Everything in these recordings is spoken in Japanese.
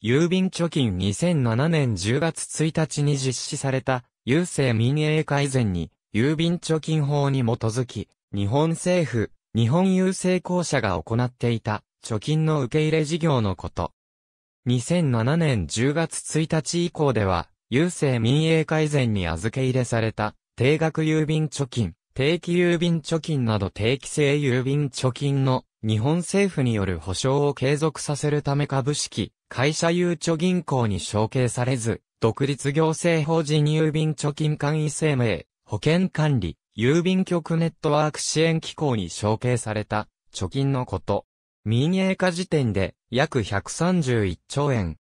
郵便貯金2007年10月1日に実施された、郵政民営改善に、郵便貯金法に基づき、日本政府、日本郵政公社が行っていた、貯金の受け入れ事業のこと。2007年10月1日以降では、郵政民営改善に預け入れされた、定額郵便貯金、定期郵便貯金など定期性郵便貯金の日本政府による保証を継続させるため株式、会社ゆうちょ銀行に承継されず、独立行政法人郵便貯金管理生命、保険管理、郵便局ネットワーク支援機構に承継された、貯金のこと。民営化時点で、約131兆円。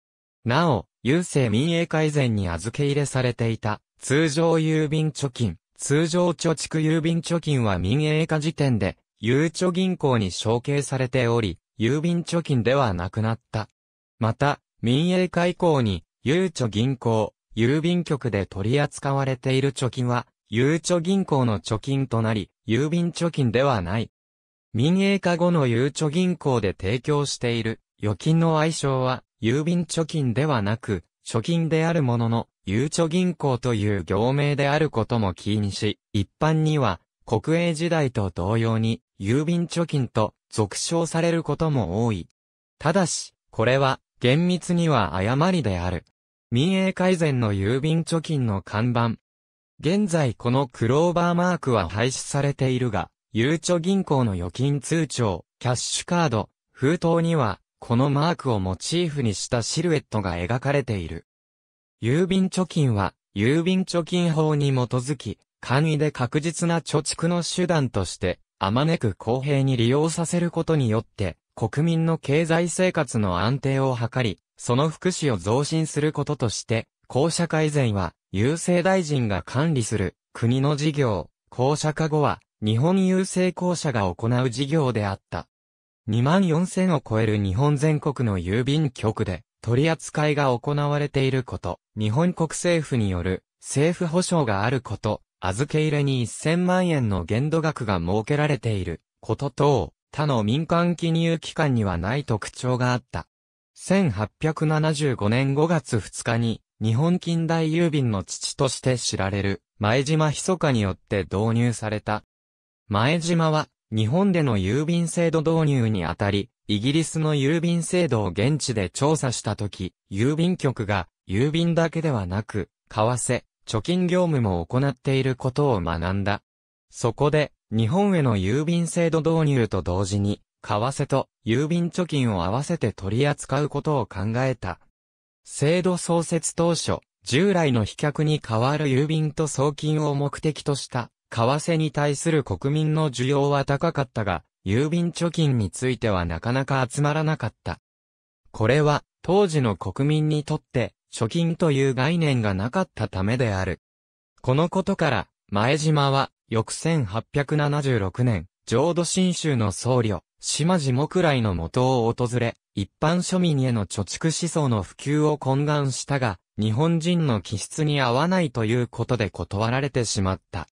なお、郵政民営化以前に預け入れされていた、通常郵便貯金、通常貯蓄郵便貯金は民営化時点で、ゆうちょ銀行に承継されており、郵便貯金ではなくなった。また、民営化以降に、ゆうちょ銀行、郵便局で取り扱われている貯金は、ゆうちょ銀行の貯金となり、郵便貯金ではない。民営化後のゆうちょ銀行で提供している、預金の愛称は、郵便貯金ではなく、貯金であるものの、ゆうちょ銀行という業名であることも気にし、一般には、国営時代と同様に、郵便貯金と俗称されることも多い。ただし、これは厳密には誤りである。民営改善の郵便貯金の看板。現在このクローバーマークは廃止されているが、ゆうちょ銀行の預金通帳、キャッシュカード、封筒には、このマークをモチーフにしたシルエットが描かれている。郵便貯金は、郵便貯金法に基づき、簡易で確実な貯蓄の手段として、あまねく公平に利用させることによって、国民の経済生活の安定を図り、その福祉を増進することとして、公社化以前は、郵政大臣が管理する国の事業、公社化後は、日本郵政公社が行う事業であった。2万4000を超える日本全国の郵便局で取り扱いが行われていること、日本国政府による政府保障があること、預け入れに1000万円の限度額が設けられていること等、他の民間金融機関にはない特徴があった。1875年5月2日に、日本近代郵便の父として知られる、前島密かによって導入された。前島は、日本での郵便制度導入にあたり、イギリスの郵便制度を現地で調査したとき、郵便局が、郵便だけではなく、為替、貯金業務も行っていることを学んだ。そこで、日本への郵便制度導入と同時に、為替と郵便貯金を合わせて取り扱うことを考えた。制度創設当初、従来の飛脚に代わる郵便と送金を目的とした、為替に対する国民の需要は高かったが、郵便貯金についてはなかなか集まらなかった。これは、当時の国民にとって、貯金という概念がなかったためである。このことから、前島は、翌1876年、浄土真宗の僧侶、島地木来の元を訪れ、一般庶民への貯蓄思想の普及を懇願したが、日本人の気質に合わないということで断られてしまった。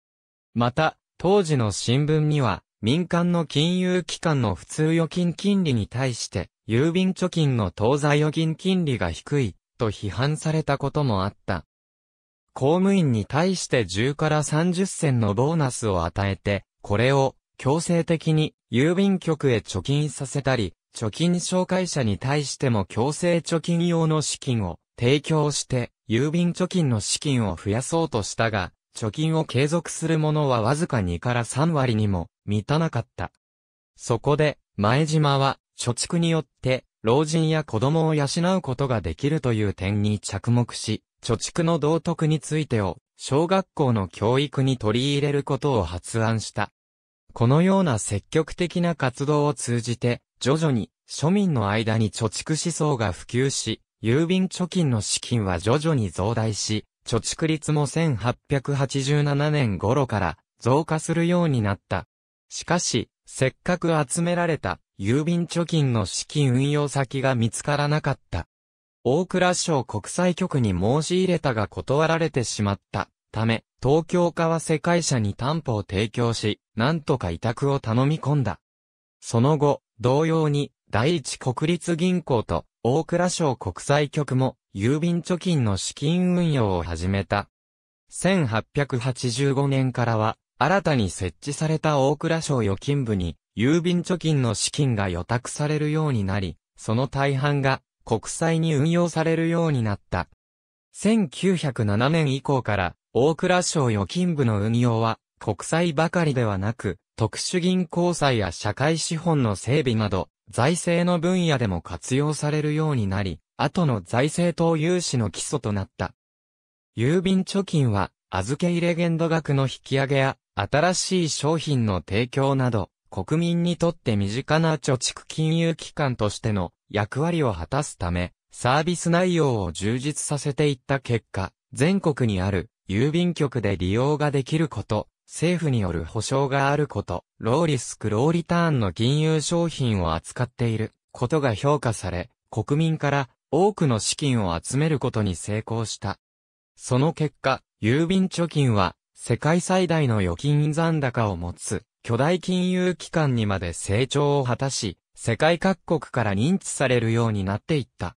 また、当時の新聞には、民間の金融機関の普通預金金利に対して、郵便貯金の当座預金金利が低いと批判されたこともあった。公務員に対して10から30銭のボーナスを与えて、これを強制的に郵便局へ貯金させたり、貯金障害者に対しても強制貯金用の資金を提供して、郵便貯金の資金を増やそうとしたが、貯金を継続するものはわずか2から3割にも満たなかった。そこで、前島は、貯蓄によって、老人や子供を養うことができるという点に着目し、貯蓄の道徳についてを小学校の教育に取り入れることを発案した。このような積極的な活動を通じて、徐々に庶民の間に貯蓄思想が普及し、郵便貯金の資金は徐々に増大し、貯蓄率も1887年頃から増加するようになった。しかし、せっかく集められた郵便貯金の資金運用先が見つからなかった。大蔵省国際局に申し入れたが断られてしまった。ため、東京は世界社に担保を提供し、なんとか委託を頼み込んだ。その後、同様に、第一国立銀行と大蔵省国際局も郵便貯金の資金運用を始めた。1885年からは、新たに設置された大蔵省預金部に郵便貯金の資金が予託されるようになり、その大半が国債に運用されるようになった。1907年以降から、大蔵省預金部の運用は、国債ばかりではなく、特殊銀行債や社会資本の整備など、財政の分野でも活用されるようになり、後の財政等融資の基礎となった。郵便貯金は、預け入れ限度額の引き上げや、新しい商品の提供など、国民にとって身近な貯蓄金融機関としての役割を果たすため、サービス内容を充実させていった結果、全国にある郵便局で利用ができること、政府による保証があること、ローリスクローリターンの金融商品を扱っていることが評価され、国民から多くの資金を集めることに成功した。その結果、郵便貯金は世界最大の預金残高を持つ巨大金融機関にまで成長を果たし、世界各国から認知されるようになっていった。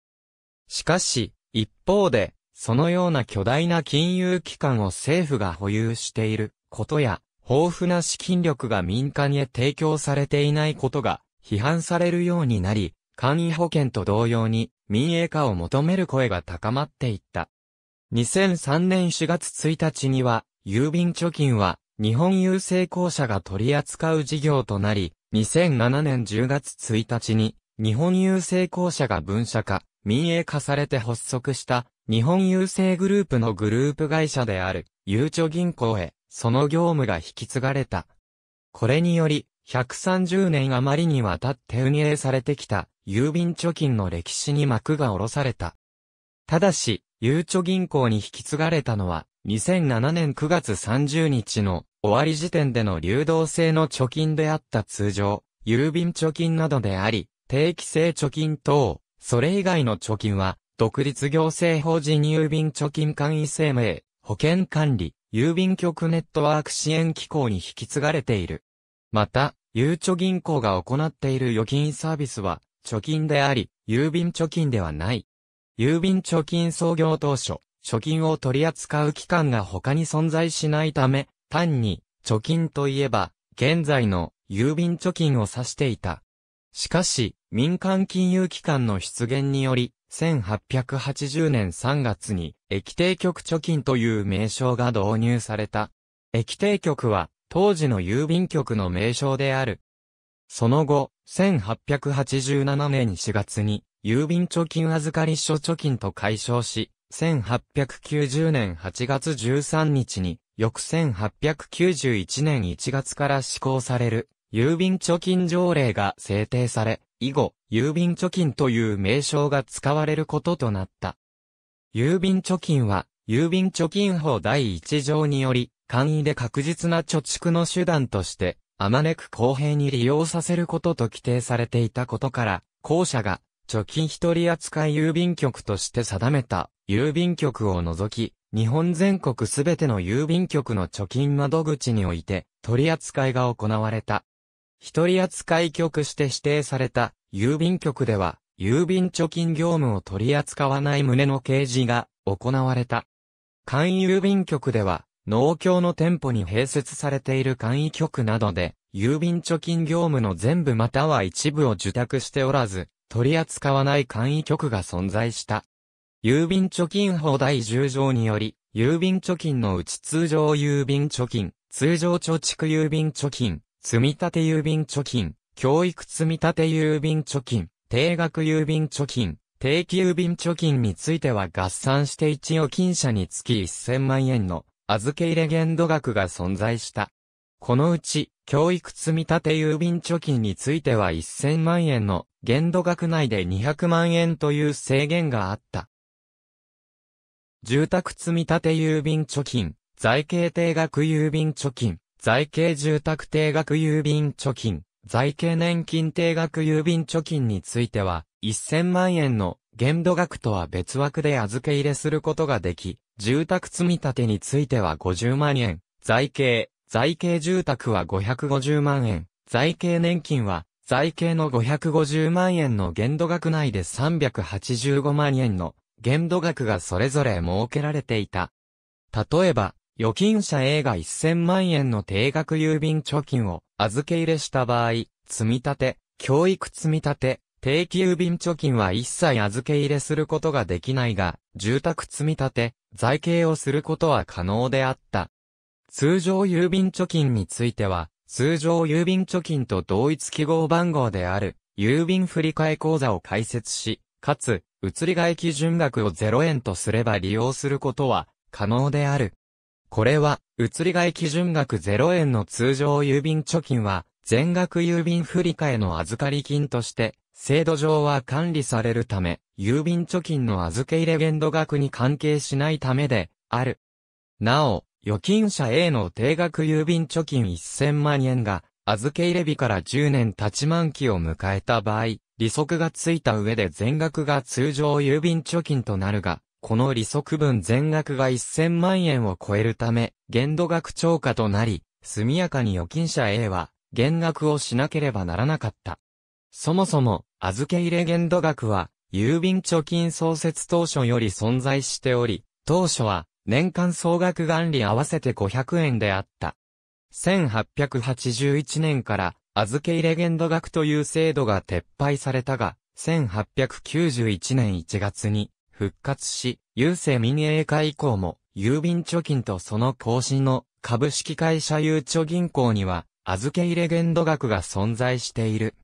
しかし、一方で、そのような巨大な金融機関を政府が保有していることや、豊富な資金力が民間へ提供されていないことが批判されるようになり、簡易保険と同様に民営化を求める声が高まっていった。2003年4月1日には郵便貯金は、日本郵政公社が取り扱う事業となり、2007年10月1日に、日本郵政公社が分社化、民営化されて発足した、日本郵政グループのグループ会社である、郵貯銀行へ、その業務が引き継がれた。これにより、130年余りにわたって運営されてきた、郵便貯金の歴史に幕が下ろされた。ただし、郵貯銀行に引き継がれたのは、2007年9月30日の終わり時点での流動性の貯金であった通常、郵便貯金などであり、定期性貯金等、それ以外の貯金は、独立行政法人郵便貯金管理生命、保険管理、郵便局ネットワーク支援機構に引き継がれている。また、ゆうちょ銀行が行っている預金サービスは、貯金であり、郵便貯金ではない。郵便貯金創業当初、貯金を取り扱う機関が他に存在しないため、単に、貯金といえば、現在の郵便貯金を指していた。しかし、民間金融機関の出現により、1880年3月に液定局貯金という名称が導入された。液定局は当時の郵便局の名称である。その後、1887年4月に郵便貯金預かり所貯金と解消し、1890年8月13日に、翌1891年1月から施行される、郵便貯金条例が制定され、以後、郵便貯金という名称が使われることとなった。郵便貯金は、郵便貯金法第1条により、簡易で確実な貯蓄の手段として、あまねく公平に利用させることと規定されていたことから、後者が、貯金一人扱い郵便局として定めた郵便局を除き、日本全国すべての郵便局の貯金窓口において、取り扱いが行われた。一人扱い局して指定された郵便局では、郵便貯金業務を取り扱わない旨の掲示が行われた。簡易郵便局では、農協の店舗に併設されている簡易局などで、郵便貯金業務の全部または一部を受託しておらず、取り扱わない簡易局が存在した。郵便貯金法第10条により、郵便貯金のうち通常郵便貯金、通常貯蓄郵便貯金、積立郵便貯金、教育積立郵便貯金、定額郵便貯金、定期郵便貯金については合算して一預金者につき1000万円の預け入れ限度額が存在した。このうち、教育積立郵便貯金については1000万円の限度額内で200万円という制限があった。住宅積立郵便貯金、財形定額郵便貯金、財形住宅定額郵便貯金、財形年金定額郵便貯金については、1000万円の限度額とは別枠で預け入れすることができ、住宅積立については50万円、財形、財形住宅は550万円、財形年金は、財形の550万円の限度額内で385万円の限度額がそれぞれ設けられていた。例えば、預金者 A が1000万円の定額郵便貯金を預け入れした場合、積立、教育積立、定期郵便貯金は一切預け入れすることができないが、住宅積立、財形をすることは可能であった。通常郵便貯金については、通常郵便貯金と同一記号番号である、郵便振替口座を開設し、かつ、移り替え基準額を0円とすれば利用することは可能である。これは、移り替え基準額0円の通常郵便貯金は、全額郵便振替の預かり金として、制度上は管理されるため、郵便貯金の預け入れ限度額に関係しないためで、ある。なお、預金者 A の定額郵便貯金1000万円が、預け入れ日から10年経ち満期を迎えた場合、利息がついた上で全額が通常郵便貯金となるが、この利息分全額が1000万円を超えるため、限度額超過となり、速やかに預金者 A は、減額をしなければならなかった。そもそも、預け入れ限度額は、郵便貯金創設当初より存在しており、当初は、年間総額元利合わせて500円であった。1881年から預け入れ限度額という制度が撤廃されたが、1891年1月に復活し、郵政民営化以降も、郵便貯金とその更新の株式会社郵貯銀行には、預け入れ限度額が存在している。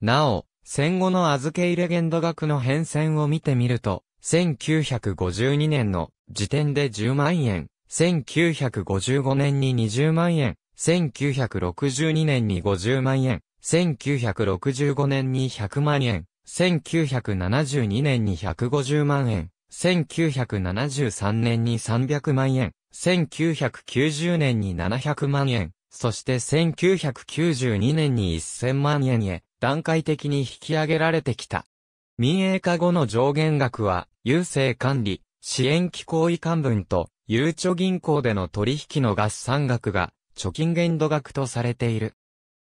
なお、戦後の預け入れ限度額の変遷を見てみると、1952年の時点で10万円、1955年に20万円、1962年に50万円、1965年に100万円、1972年に150万円、1973年に300万円、1990年に700万円、そして1992年に1000万円へ段階的に引き上げられてきた。民営化後の上限額は、郵政管理、支援機構移管分と、ゆうちょ銀行での取引の合算額が貯金限度額とされている。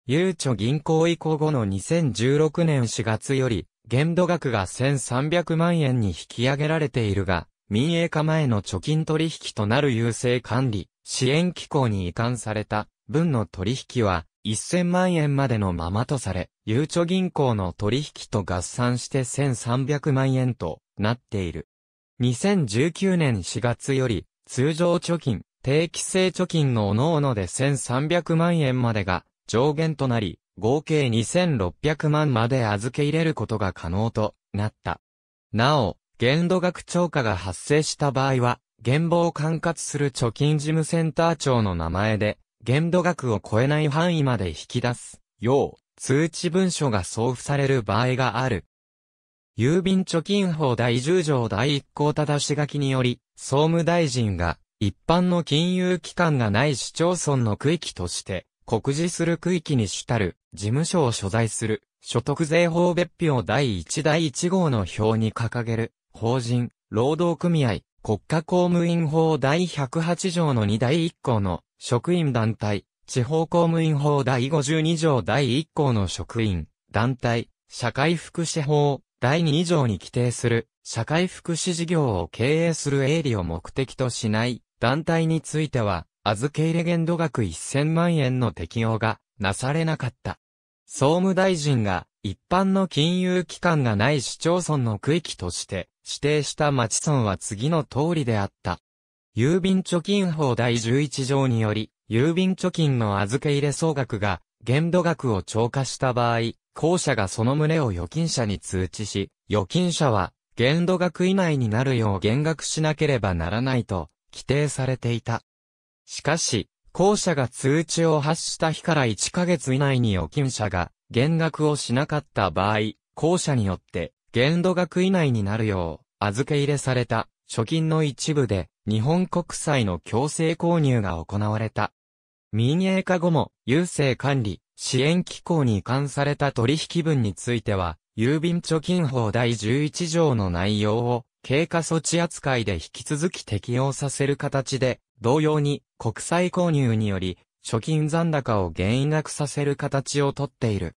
ゆうちょ銀行移行後の2016年4月より、限度額が1300万円に引き上げられているが、民営化前の貯金取引となる優勢管理、支援機構に移管された分の取引は1000万円までのままとされ、ゆうちょ銀行の取引と合算して1300万円となっている。2019年4月より通常貯金、定期性貯金の各々で1300万円までが上限となり、合計2600万まで預け入れることが可能となった。なお、限度額超過が発生した場合は、現場を管轄する貯金事務センター長の名前で、限度額を超えない範囲まで引き出すよう通知文書が送付される場合がある。郵便貯金法第10条第1項ただし書きにより、総務大臣が一般の金融機関がない市町村の区域として、告示する区域に主たる事務所を所在する所得税法別表第1第1号の表に掲げる法人、労働組合、国家公務員法第108条の2第1項の職員団体、地方公務員法第52条第1項の職員、団体、社会福祉法第2条に規定する社会福祉事業を経営する営利を目的としない団体については、預け入れ限度額1000万円の適用がなされなかった。総務大臣が一般の金融機関がない市町村の区域として指定した町村は次の通りであった。郵便貯金法第11条により、郵便貯金の預け入れ総額が限度額を超過した場合、公社がその旨を預金者に通知し、預金者は限度額以内になるよう減額しなければならないと規定されていた。しかし、後者が通知を発した日から1ヶ月以内に預金者が減額をしなかった場合、後者によって限度額以内になるよう預け入れされた貯金の一部で日本国債の強制購入が行われた。民営化後も郵政管理支援機構に移管された取引分については、郵便貯金法第11条の内容を経過措置扱いで引き続き適用させる形で、同様に国債購入により、貯金残高を減額させる形をとっている。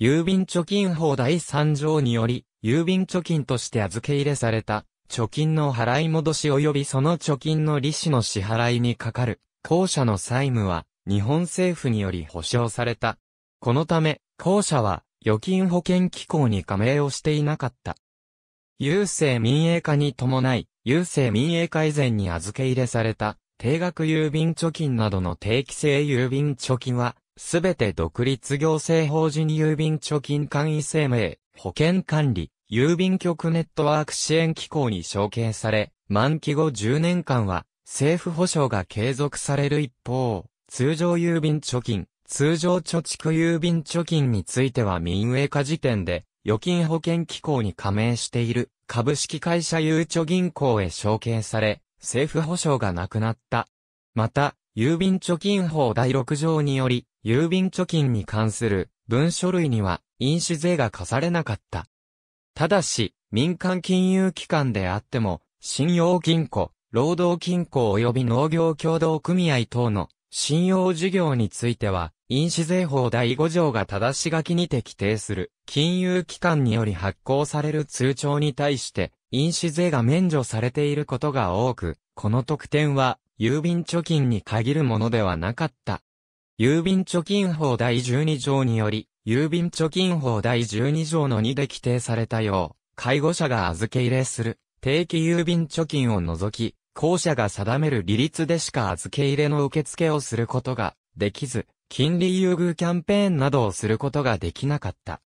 郵便貯金法第3条により、郵便貯金として預け入れされた、貯金の払い戻し及びその貯金の利子の支払いにかかる、後者の債務は、日本政府により保障された。このため、後者は、預金保険機構に加盟をしていなかった。郵政民営化に伴い、郵政民営化以前に預け入れされた、定額郵便貯金などの定期性郵便貯金は、すべて独立行政法人郵便貯金簡易生命、保険管理、郵便局ネットワーク支援機構に承継され、満期後10年間は、政府保障が継続される一方、通常郵便貯金、通常貯蓄郵便貯金については民営化時点で、預金保険機構に加盟している株式会社ゆうちょ銀行へ承継され、政府保障がなくなった。また、郵便貯金法第6条により、郵便貯金に関する文書類には飲酒税が課されなかった。ただし、民間金融機関であっても、信用金庫、労働金庫及び農業協同組合等の信用事業については、飲酒税法第5条が正し書きにて規定する、金融機関により発行される通帳に対して、飲酒税が免除されていることが多く、この特典は、郵便貯金に限るものではなかった。郵便貯金法第12条により、郵便貯金法第12条の2で規定されたよう、介護者が預け入れする、定期郵便貯金を除き、校舎が定める利率でしか預け入れの受付をすることができず、金利優遇キャンペーンなどをすることができなかった。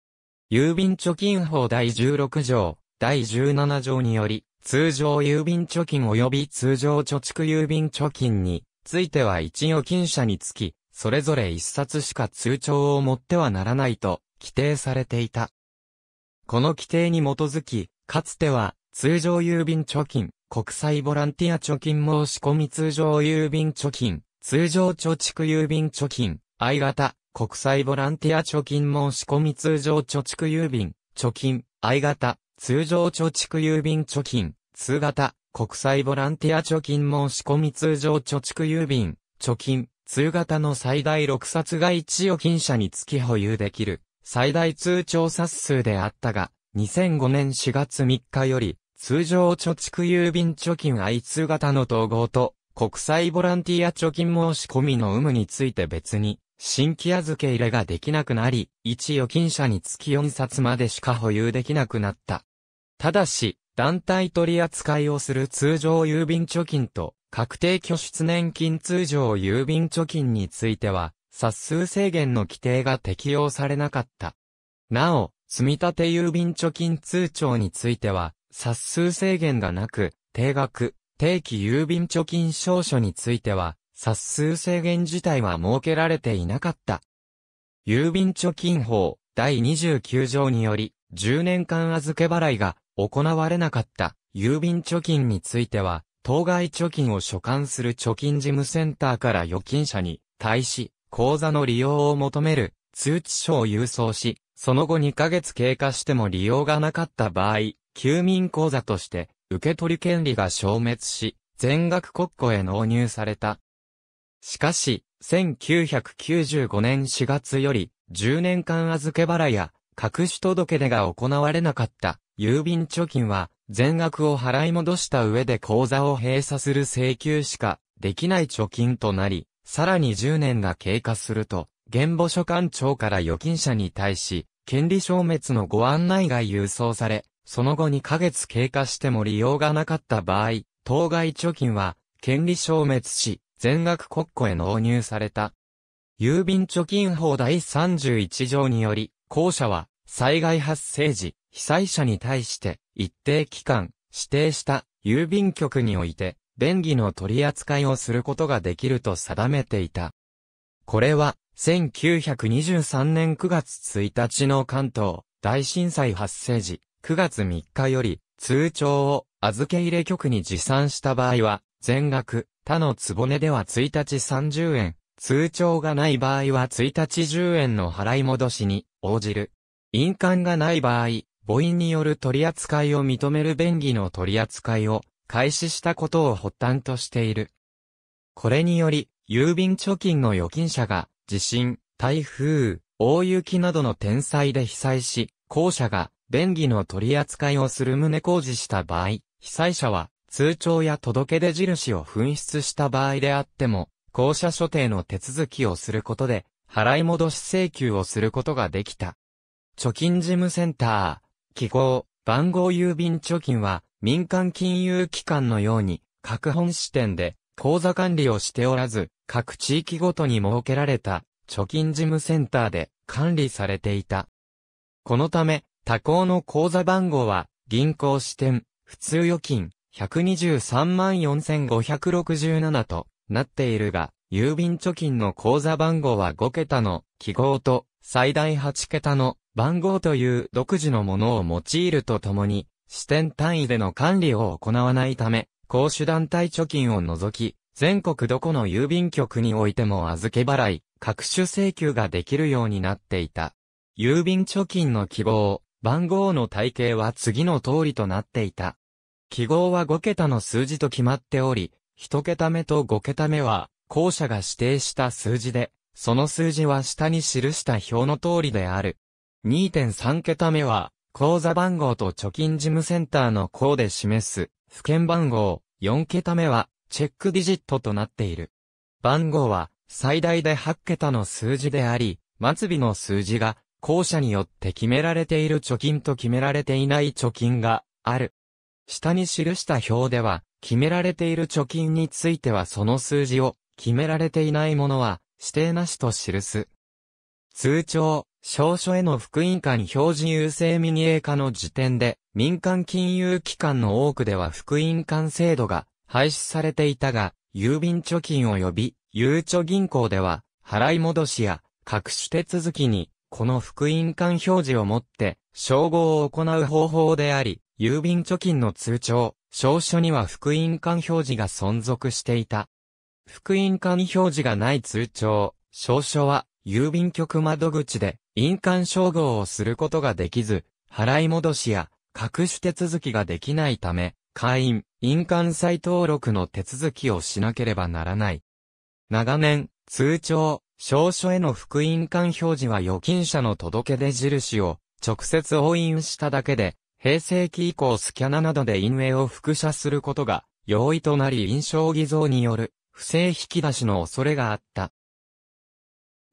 郵便貯金法第16条、第17条により、通常郵便貯金及び通常貯蓄郵便貯金については一預金者につき、それぞれ一冊しか通帳を持ってはならないと規定されていた。この規定に基づき、かつては通常郵便貯金、国際ボランティア貯金申し込み通常郵便貯金、通常貯蓄郵便貯金、I 型、国際ボランティア貯金申し込み通常貯蓄郵便、貯金、I 型、通常貯蓄郵便貯金、通型、国際ボランティア貯金申し込み通常貯蓄郵便、貯金、通型の最大6冊が1預金者につき保有できる、最大通帳冊数であったが、2005年4月3日より、通常貯蓄郵便貯金 I 通型の統合と、国際ボランティア貯金申し込みの有無について別に、新規預け入れができなくなり、一預金者につき4冊までしか保有できなくなった。ただし、団体取扱いをする通常郵便貯金と、確定拠出年金通常郵便貯金については、冊数制限の規定が適用されなかった。なお、積立郵便貯金通帳については、冊数制限がなく、定額、定期郵便貯金証書については、冊数制限自体は設けられていなかった。郵便貯金法第29条により、10年間預け払いが行われなかった郵便貯金については、当該貯金を所管する貯金事務センターから預金者に対し、口座の利用を求める通知書を郵送し、その後2ヶ月経過しても利用がなかった場合、休眠口座として受け取り権利が消滅し、全額国庫へ納入されたしかし、1995年4月より、10年間預け払いや、隠し届出が行われなかった、郵便貯金は、全額を払い戻した上で口座を閉鎖する請求しか、できない貯金となり、さらに10年が経過すると、現母所管庁から預金者に対し、権利消滅のご案内が郵送され、その後2ヶ月経過しても利用がなかった場合、当該貯金は、権利消滅し、全額国庫へ納入された。郵便貯金法第31条により、校舎は災害発生時、被災者に対して一定期間指定した郵便局において便宜の取り扱いをすることができると定めていた。これは1923年9月1日の関東大震災発生時9月3日より通帳を預け入れ局に持参した場合は全額他のつぼねでは1日30円、通帳がない場合は1日10円の払い戻しに応じる。印鑑がない場合、母印による取り扱いを認める便宜の取り扱いを開始したことを発端としている。これにより、郵便貯金の預金者が地震、台風、大雪などの天災で被災し、後者が便宜の取り扱いをする旨工事した場合、被災者は通帳や届け出印を紛失した場合であっても、公社所定の手続きをすることで、払い戻し請求をすることができた。貯金事務センター、記号、番号郵便貯金は、民間金融機関のように、各本支店で、口座管理をしておらず、各地域ごとに設けられた、貯金事務センターで管理されていた。このため、他行の口座番号は、銀行支店、普通預金、1234567となっているが、郵便貯金の口座番号は5桁の記号と最大8桁の番号という独自のものを用いるとともに、支店単位での管理を行わないため、公主団体貯金を除き、全国どこの郵便局においても預け払い、各種請求ができるようになっていた。郵便貯金の希望、番号の体系は次の通りとなっていた。記号は5桁の数字と決まっており、1桁目と5桁目は、校舎が指定した数字で、その数字は下に記した表の通りである。2.3桁目は、口座番号と貯金事務センターの項で示す、付券番号。4桁目は、チェックディジットとなっている。番号は、最大で8桁の数字であり、末尾の数字が、校舎によって決められている貯金と決められていない貯金がある。下に記した表では、決められている貯金についてはその数字を、決められていないものは、指定なしと記す。通帳、証書への福音間表示優勢民営化の時点で、民間金融機関の多くでは福音間制度が廃止されていたが、郵便貯金及び、ゆうちょ銀行では、払い戻しや、各種手続きに、この福音間表示をもって、称号を行う方法であり、郵便貯金の通帳、証書には福音館表示が存続していた。福音館表示がない通帳、証書は、郵便局窓口で、印鑑照合をすることができず、払い戻しや、隠し手続きができないため、会員、印鑑再登録の手続きをしなければならない。長年、通帳、証書への副印鑑表示は預金者の届け出印を直接押印しただけで平成期以降スキャナなどで陰影を複写することが容易となり印象偽造による不正引き出しの恐れがあった。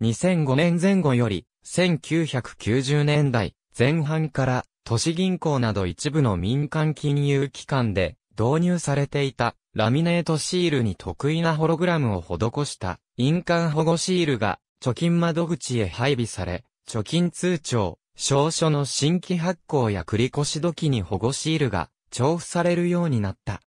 2005年前後より1990年代前半から都市銀行など一部の民間金融機関で導入されていたラミネートシールに得意なホログラムを施した印鑑保護シールが貯金窓口へ配備され、貯金通帳、証書の新規発行や繰越し時に保護シールが重付されるようになった。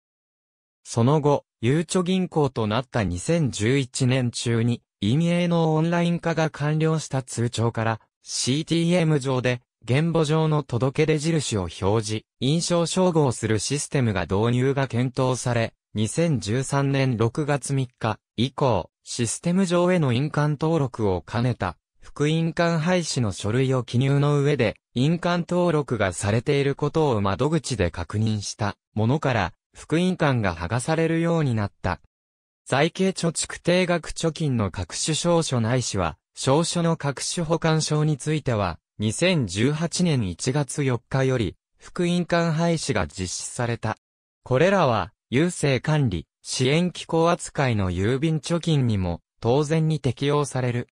その後、ゆうちょ銀行となった2011年中に、陰へのオンライン化が完了した通帳から、CTM 上で、言語上の届け出印を表示、印象照合するシステムが導入が検討され、2013年6月3日以降、システム上への印鑑登録を兼ねた副印鑑廃止の書類を記入の上で、印鑑登録がされていることを窓口で確認したものから、副印鑑が剥がされるようになった。財形貯蓄定額貯金の各種証書ないしは、証書の各種保管証については、2018年1月4日より、副印鑑廃止が実施された。これらは、郵政管理、支援機構扱いの郵便貯金にも、当然に適用される。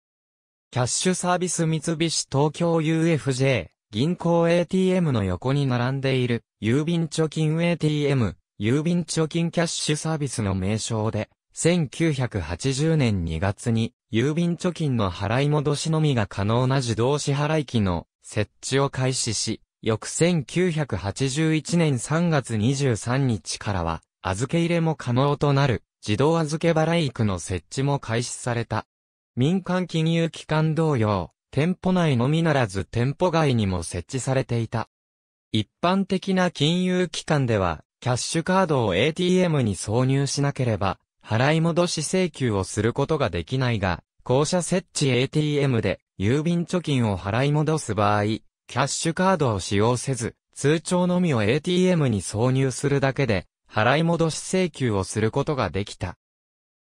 キャッシュサービス三菱東京 UFJ、銀行 ATM の横に並んでいる、郵便貯金 ATM、郵便貯金キャッシュサービスの名称で、1980年2月に、郵便貯金の払い戻しのみが可能な自動支払い機の設置を開始し、翌1981年3月23日からは、預け入れも可能となる、自動預け払い区の設置も開始された。民間金融機関同様、店舗内のみならず店舗外にも設置されていた。一般的な金融機関では、キャッシュカードを ATM に挿入しなければ、払い戻し請求をすることができないが、校舎設置 ATM で郵便貯金を払い戻す場合、キャッシュカードを使用せず、通帳のみを ATM に挿入するだけで、払い戻し請求をすることができた。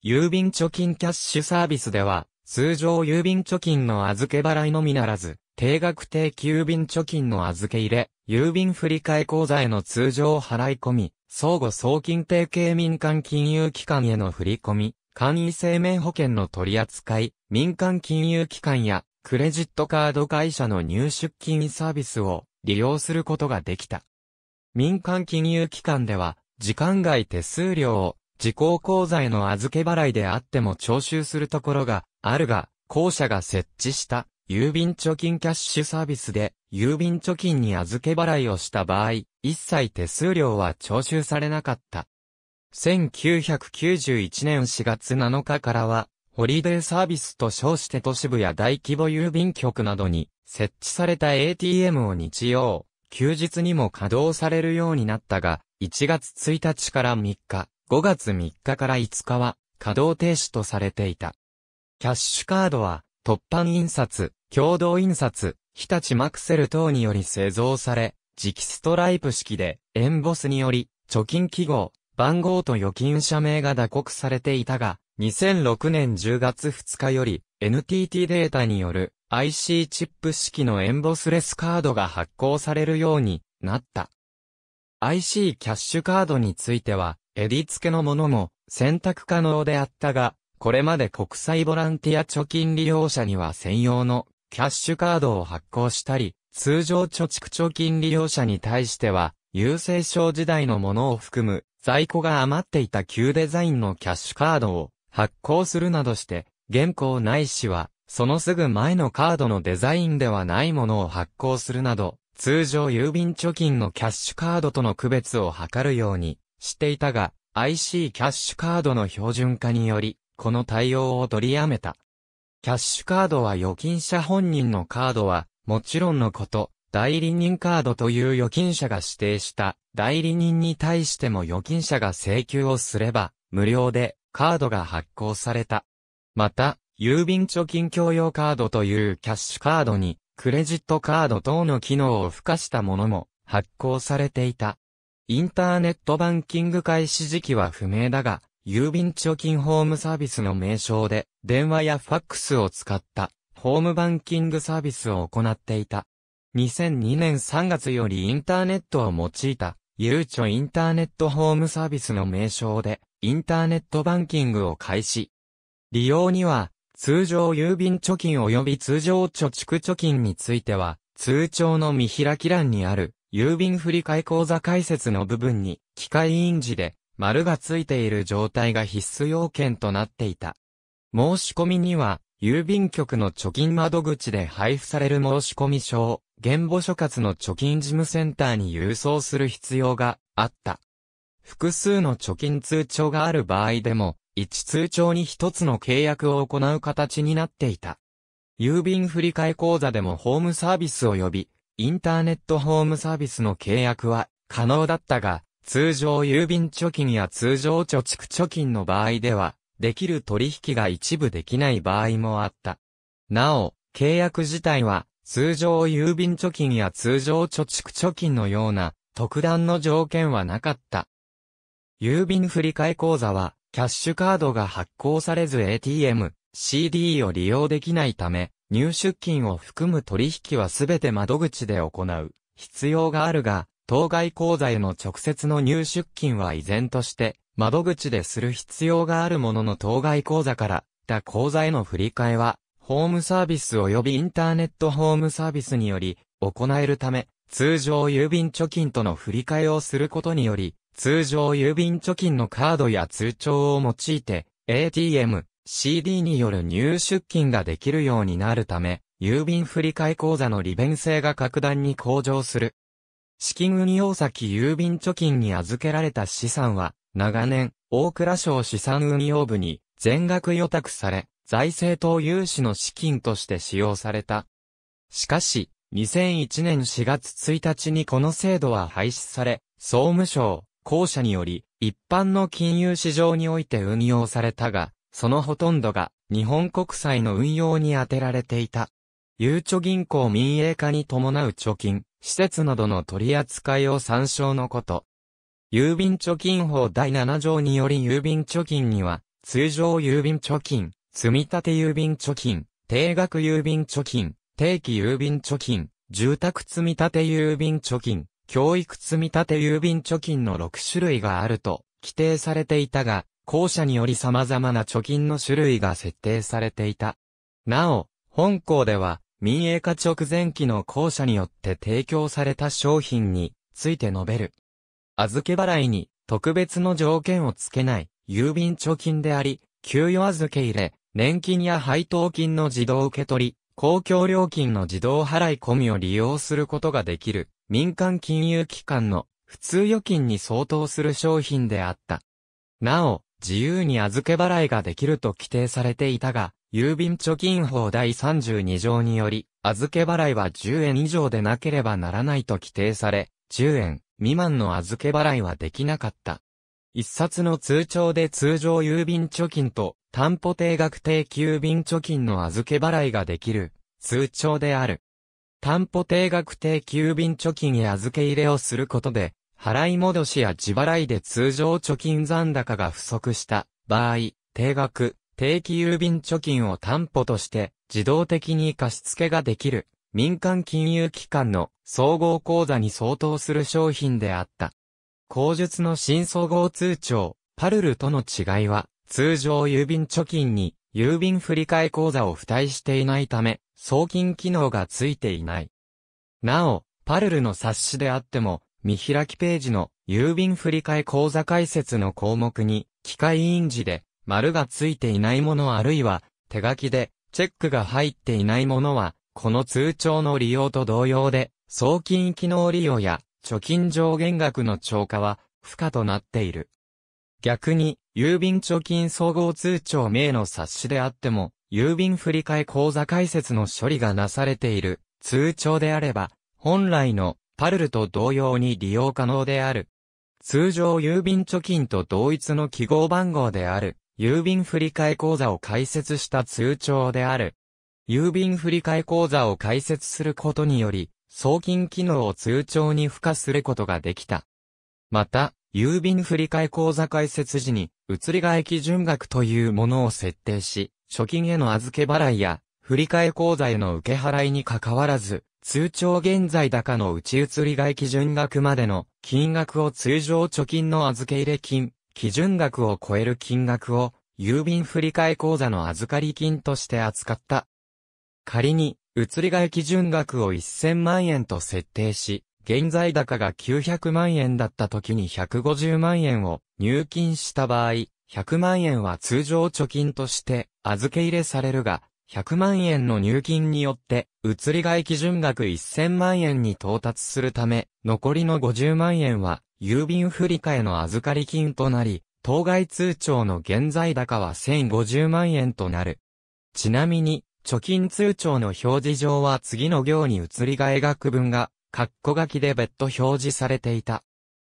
郵便貯金キャッシュサービスでは、通常郵便貯金の預け払いのみならず、定額定期郵便貯金の預け入れ、郵便振替口座への通常払い込み、相互送金提携民間金融機関への振り込み、簡易生命保険の取り扱い、民間金融機関や、クレジットカード会社の入出金サービスを利用することができた。民間金融機関では、時間外手数料を、自効口座への預け払いであっても徴収するところがあるが、校舎が設置した郵便貯金キャッシュサービスで郵便貯金に預け払いをした場合、一切手数料は徴収されなかった。1991年4月7日からは、ホリデーサービスと称して都市部や大規模郵便局などに設置された ATM を日曜、休日にも稼働されるようになったが、1月1日から3日、5月3日から5日は稼働停止とされていた。キャッシュカードは、突版印刷、共同印刷、日立マクセル等により製造され、磁気ストライプ式で、エンボスにより、貯金記号、番号と預金者名が打刻されていたが、2006年10月2日より、NTT データによる IC チップ式のエンボスレスカードが発行されるようになった。IC キャッシュカードについては、ィ付けのものも選択可能であったが、これまで国際ボランティア貯金利用者には専用のキャッシュカードを発行したり、通常貯蓄貯金利用者に対しては、郵政省時代のものを含む在庫が余っていた旧デザインのキャッシュカードを発行するなどして、現行ないしは、そのすぐ前のカードのデザインではないものを発行するなど、通常郵便貯金のキャッシュカードとの区別を図るようにしていたが、IC キャッシュカードの標準化により、この対応を取りやめた。キャッシュカードは預金者本人のカードは、もちろんのこと、代理人カードという預金者が指定した代理人に対しても預金者が請求をすれば、無料でカードが発行された。また、郵便貯金共用カードというキャッシュカードに、クレジットカード等の機能を付加したものも発行されていた。インターネットバンキング開始時期は不明だが、郵便貯金ホームサービスの名称で、電話やファックスを使った、ホームバンキングサービスを行っていた。2002年3月よりインターネットを用いた、ゆうちょインターネットホームサービスの名称で、インターネットバンキングを開始。利用には、通常郵便貯金及び通常貯蓄貯金については、通帳の見開き欄にある、郵便振替口座開設の部分に、機械印字で、丸がついている状態が必須要件となっていた。申し込みには、郵便局の貯金窓口で配布される申し込み書を、現母所轄の貯金事務センターに郵送する必要があった。複数の貯金通帳がある場合でも、一通帳に一つの契約を行う形になっていた。郵便振替口座でもホームサービス及び、インターネットホームサービスの契約は可能だったが、通常郵便貯金や通常貯蓄貯金の場合では、できる取引が一部できない場合もあった。なお、契約自体は、通常郵便貯金や通常貯蓄貯金のような、特段の条件はなかった。郵便振替口座は、キャッシュカードが発行されず ATM、CD を利用できないため、入出金を含む取引はすべて窓口で行う必要があるが、当該口座への直接の入出金は依然として、窓口でする必要があるものの当該口座から、他口座への振り替えは、ホームサービス及びインターネットホームサービスにより、行えるため、通常郵便貯金との振り替えをすることにより、通常郵便貯金のカードや通帳を用いて、ATM、CD による入出金ができるようになるため、郵便振替口座の利便性が格段に向上する。資金運用先郵便貯金に預けられた資産は、長年、大蔵省資産運用部に全額予託され、財政等融資の資金として使用された。しかし、2001年4月1日にこの制度は廃止され、総務省、公社により、一般の金融市場において運用されたが、そのほとんどが日本国債の運用に充てられていた。ゆうちょ銀行民営化に伴う貯金、施設などの取り扱いを参照のこと。郵便貯金法第7条により郵便貯金には、通常郵便貯金、積立郵便貯金、定額郵便貯金、定期郵便貯金、住宅積立郵便貯金、教育積立郵便貯金の6種類があると規定されていたが、後者により様々な貯金の種類が設定されていた。なお、本校では、民営化直前期の公社によって提供された商品について述べる。預け払いに特別の条件をつけない郵便貯金であり、給与預け入れ、年金や配当金の自動受け取り、公共料金の自動払い込みを利用することができる民間金融機関の普通預金に相当する商品であった。なお、自由に預け払いができると規定されていたが、郵便貯金法第32条により、預け払いは10円以上でなければならないと規定され、10円未満の預け払いはできなかった。一冊の通帳で通常郵便貯金と担保定額定期郵便貯金の預け払いができる通帳である。担保定額定期郵便貯金へ預け入れをすることで、払い戻しや自払いで通常貯金残高が不足した場合、定額、定期郵便貯金を担保として自動的に貸付ができる民間金融機関の総合口座に相当する商品であった。口述の新総合通帳、パルルとの違いは、通常郵便貯金に郵便振替口座を付帯していないため、送金機能がついていない。なお、パルルの冊子であっても、見開きページの郵便振替口座開設の項目に、機械印字で丸がついていないものあるいは、手書きで、チェックが入っていないものは、この通帳の利用と同様で、送金機能利用や、貯金上限額の超過は、不可となっている。逆に、郵便貯金総合通帳名の冊子であっても、郵便振替口座開設の処理がなされている通帳であれば、本来のパルルと同様に利用可能である。通常郵便貯金と同一の記号番号である郵便振替口座を開設した通帳である。郵便振替口座を開設することにより、送金機能を通帳に付加することができた。また、郵便振替口座開設時に、移り替え基準額というものを設定し、貯金への預け払いや、振替口座への受け払いに関わらず、通帳現在高の内移り替え基準額までの金額を通常貯金の預け入れ金、基準額を超える金額を郵便振替口座の預かり金として扱った。仮に、移り替え基準額を1000万円と設定し、現在高が900万円だった時に150万円を入金した場合、100万円は通常貯金として預け入れされるが、100万円の入金によって、移り替え基準額1000万円に到達するため、残りの50万円は郵便振替の預かり金となり、当該通帳の現在高は1050万円となる。ちなみに、貯金通帳の表示上は次の行に移り替え額分が、括弧書きで別途表示されていた。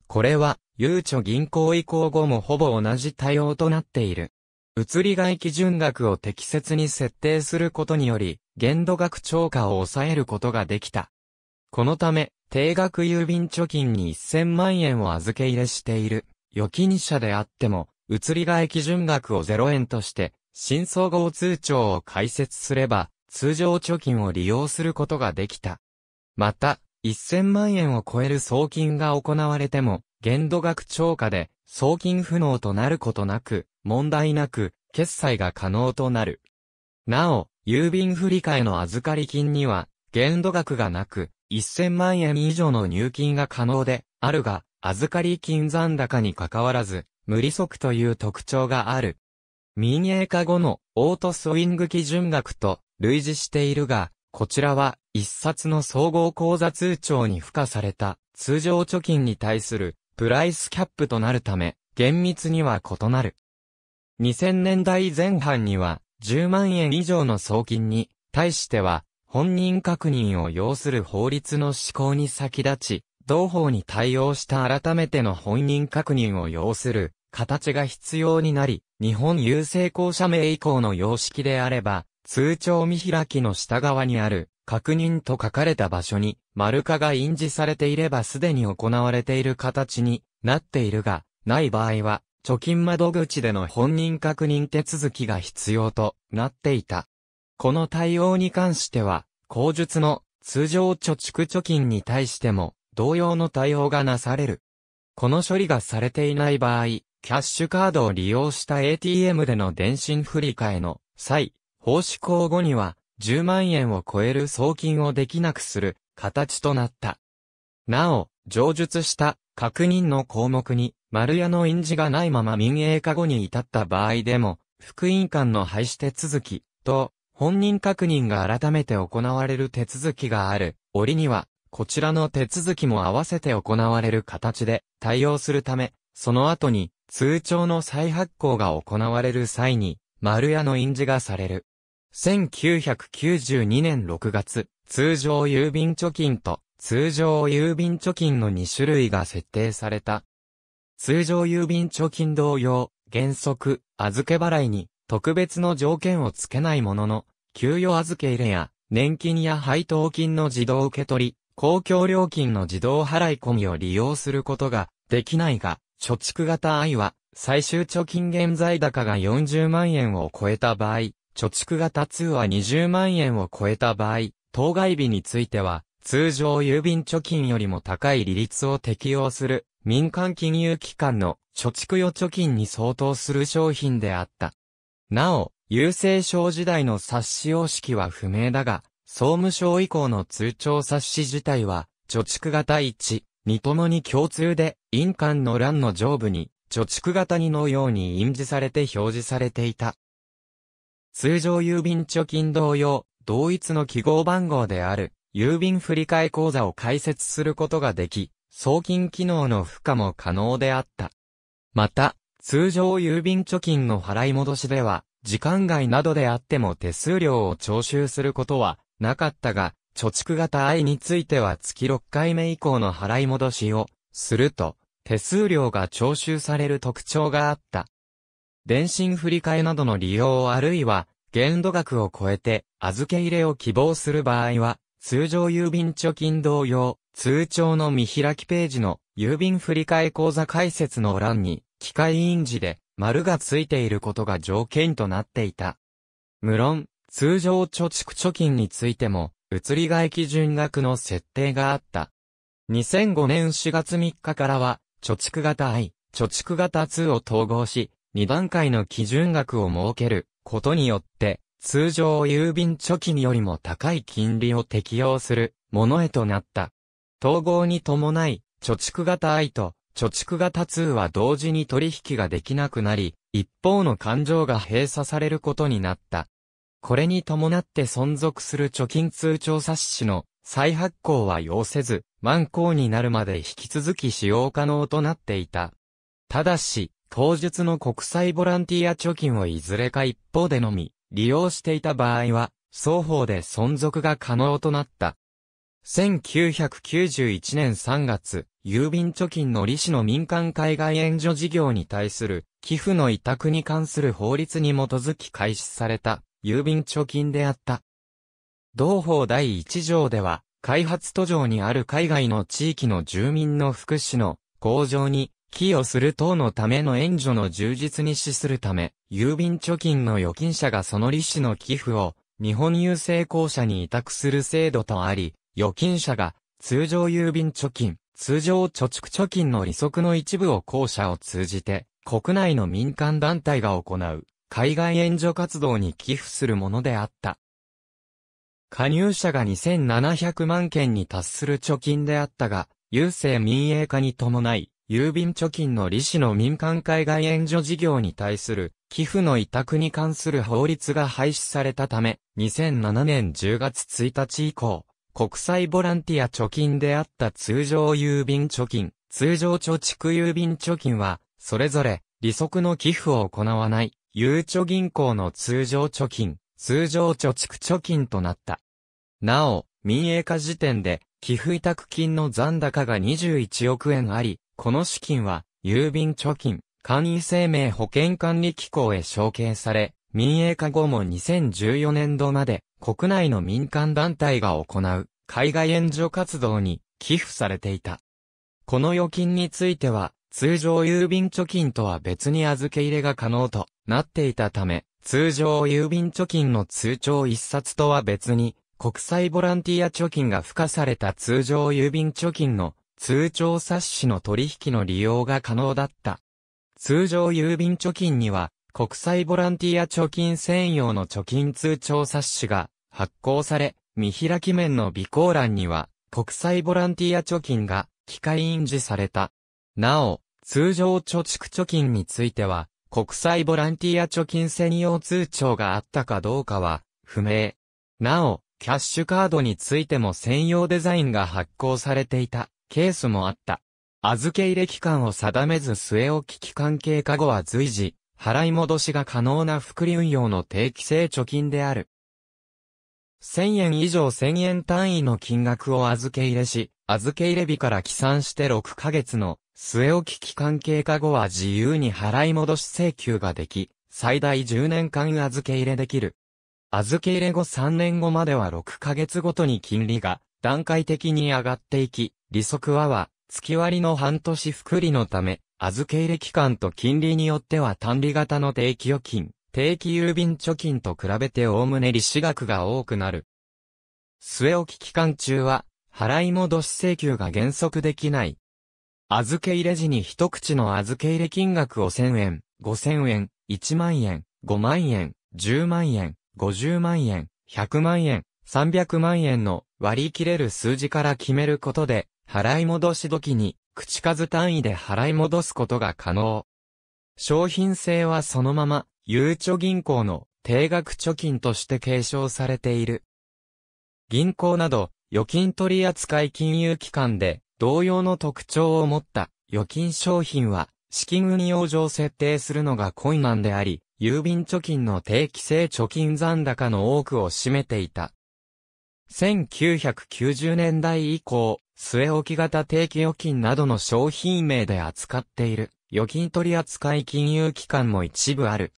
これは、ゆうちょ銀行移行後もほぼ同じ対応となっている。移り替え基準額を適切に設定することにより、限度額超過を抑えることができた。このため、定額郵便貯金に1000万円を預け入れしている、預金者であっても、移り替え基準額を0円として、新総合通帳を開設すれば、通常貯金を利用することができた。また、1000万円を超える送金が行われても、限度額超過で送金不能となることなく、問題なく、決済が可能となる。なお、郵便振替の預かり金には、限度額がなく、1000万円以上の入金が可能であるが、預かり金残高に関わらず、無利息という特徴がある。民営化後のオートスウィング基準額と類似しているが、こちらは一冊の総合口座通帳に付加された通常貯金に対するプライスキャップとなるため、厳密には異なる。2000年代前半には10万円以上の送金に対しては本人確認を要する法律の施行に先立ち、同法に対応した改めての本人確認を要する形が必要になり、日本郵政公社名以降の様式であれば、通帳見開きの下側にある確認と書かれた場所に丸化が印字されていればすでに行われている形になっているが、ない場合は、貯金窓口での本人確認手続きが必要となっていた。この対応に関しては、口述の通常貯蓄貯金に対しても同様の対応がなされる。この処理がされていない場合、キャッシュカードを利用した ATM での電信振替の際、奉仕行後には10万円を超える送金をできなくする形となった。なお、上述した確認の項目に丸屋の印字がないまま民営化後に至った場合でも、副印鑑の廃止手続きと本人確認が改めて行われる手続きがある、折には、こちらの手続きも合わせて行われる形で対応するため、その後に通帳の再発行が行われる際に、丸屋の印字がされる。1992年6月、通常郵便貯金と通常郵便貯金の2種類が設定された。通常郵便貯金同様、原則、預け払いに特別の条件をつけないものの、給与預け入れや、年金や配当金の自動受け取り、公共料金の自動払い込みを利用することができないが、貯蓄型 I は、最終貯金現在高が40万円を超えた場合、貯蓄型2は20万円を超えた場合、当該日については、通常郵便貯金よりも高い利率を適用する民間金融機関の貯蓄用貯金に相当する商品であった。なお、郵政省時代の冊子様式は不明だが、総務省以降の通帳冊子自体は、貯蓄型1、2ともに共通で、印鑑の欄の上部に、貯蓄型2のように印字されて表示されていた。通常郵便貯金同様、同一の記号番号である、郵便振替口座を開設することができ、送金機能の付加も可能であった。また、通常郵便貯金の払い戻しでは、時間外などであっても手数料を徴収することはなかったが、貯蓄型愛については月6回目以降の払い戻しをすると、手数料が徴収される特徴があった。電信振り替えなどの利用あるいは、限度額を超えて預け入れを希望する場合は、通常郵便貯金同様、通帳の見開きページの郵便振り替え口座解説の欄に、機械印字で丸がついていることが条件となっていた。無論、通常貯蓄貯金についても、移り替え基準額の設定があった。2005年4月3日からは、貯蓄型 I、貯蓄型2を統合し、2段階の基準額を設けることによって、通常郵便貯金よりも高い金利を適用するものへとなった。統合に伴い、貯蓄型 I と貯蓄型通は同時に取引ができなくなり、一方の勘定が閉鎖されることになった。これに伴って存続する貯金通帳冊子の再発行は要せず、万行になるまで引き続き使用可能となっていた。ただし、当日の国際ボランティア貯金をいずれか一方でのみ、利用していた場合は、双方で存続が可能となった。1991年3月、郵便貯金の利子の民間海外援助事業に対する寄付の委託に関する法律に基づき開始された郵便貯金であった。同法第1条では、開発途上にある海外の地域の住民の福祉の向上に寄与する等のための援助の充実に資するため、郵便貯金の預金者がその利子の寄付を日本郵政公社に委託する制度とあり、預金者が通常郵便貯金、通常貯蓄貯金の利息の一部を公社を通じて、国内の民間団体が行う、海外援助活動に寄付するものであった。加入者が2700万件に達する貯金であったが、郵政民営化に伴い、郵便貯金の利子の民間海外援助事業に対する寄付の委託に関する法律が廃止されたため、2007年10月1日以降、国際ボランティア貯金であった通常郵便貯金、通常貯蓄郵便貯金は、それぞれ、利息の寄付を行わない、ゆうちょ銀行の通常貯金、通常貯蓄貯金となった。なお、民営化時点で、寄付委託金の残高が21億円あり、この資金は、郵便貯金、簡易生命保険管理機構へ承継され、民営化後も2014年度まで国内の民間団体が行う海外援助活動に寄付されていた。この預金については通常郵便貯金とは別に預け入れが可能となっていたため、通常郵便貯金の通帳一冊とは別に国際ボランティア貯金が付加された通常郵便貯金の通帳冊子の取引の利用が可能だった。通常郵便貯金には国際ボランティア貯金専用の貯金通帳冊子が発行され、見開き面の備考欄には、国際ボランティア貯金が機械印字された。なお、通常貯蓄貯金については、国際ボランティア貯金専用通帳があったかどうかは、不明。なお、キャッシュカードについても専用デザインが発行されていたケースもあった。預け入れ期間を定めず末置き期間経過後は随時払い戻しが可能な福利運用の定期性貯金である。1000円以上1000円単位の金額を預け入れし、預け入れ日から起算して6ヶ月の末置き期間経過後は自由に払い戻し請求ができ、最大10年間預け入れできる。預け入れ後3年後までは6ヶ月ごとに金利が段階的に上がっていき、利息はは月割の半年福利のため、預け入れ期間と金利によっては単利型の定期預金、定期郵便貯金と比べて概ね利子額が多くなる。据え置き期間中は、払い戻し請求が原則できない。預け入れ時に一口の預け入れ金額を1000円、5000円、1万円、5万円、10万円、50万円、100万円、300万円の割り切れる数字から決めることで、払い戻し時に口数単位で払い戻すことが可能。商品性はそのまま、ゆうちょ銀行の定額貯金として継承されている。銀行など、預金取扱金融機関で、同様の特徴を持った預金商品は、資金運用上設定するのが困難であり、郵便貯金の定期性貯金残高の多くを占めていた。1990年代以降、据え置き型定期預金などの商品名で扱っている、預金取扱金融機関も一部ある。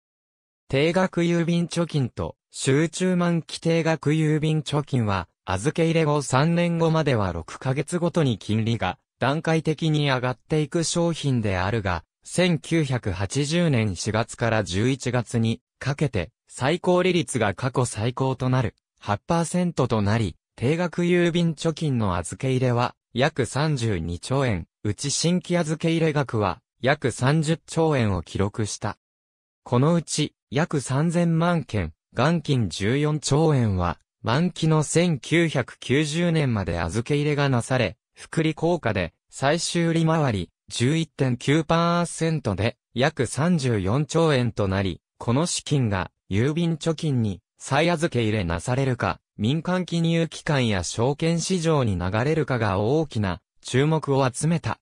定額郵便貯金と、集中満期定額郵便貯金は、預け入れ後3年後までは6ヶ月ごとに金利が段階的に上がっていく商品であるが、1980年4月から11月にかけて最高利率が過去最高となる8%となり、定額郵便貯金の預け入れは約32兆円、うち新規預け入れ額は約30兆円を記録した。このうち約3000万件、元金14兆円は満期の1990年まで預け入れがなされ、福利効果で最終利回り11.9%で約34兆円となり、この資金が郵便貯金に再預け入れなされるか、民間金融機関や証券市場に流れるかが大きな注目を集めた。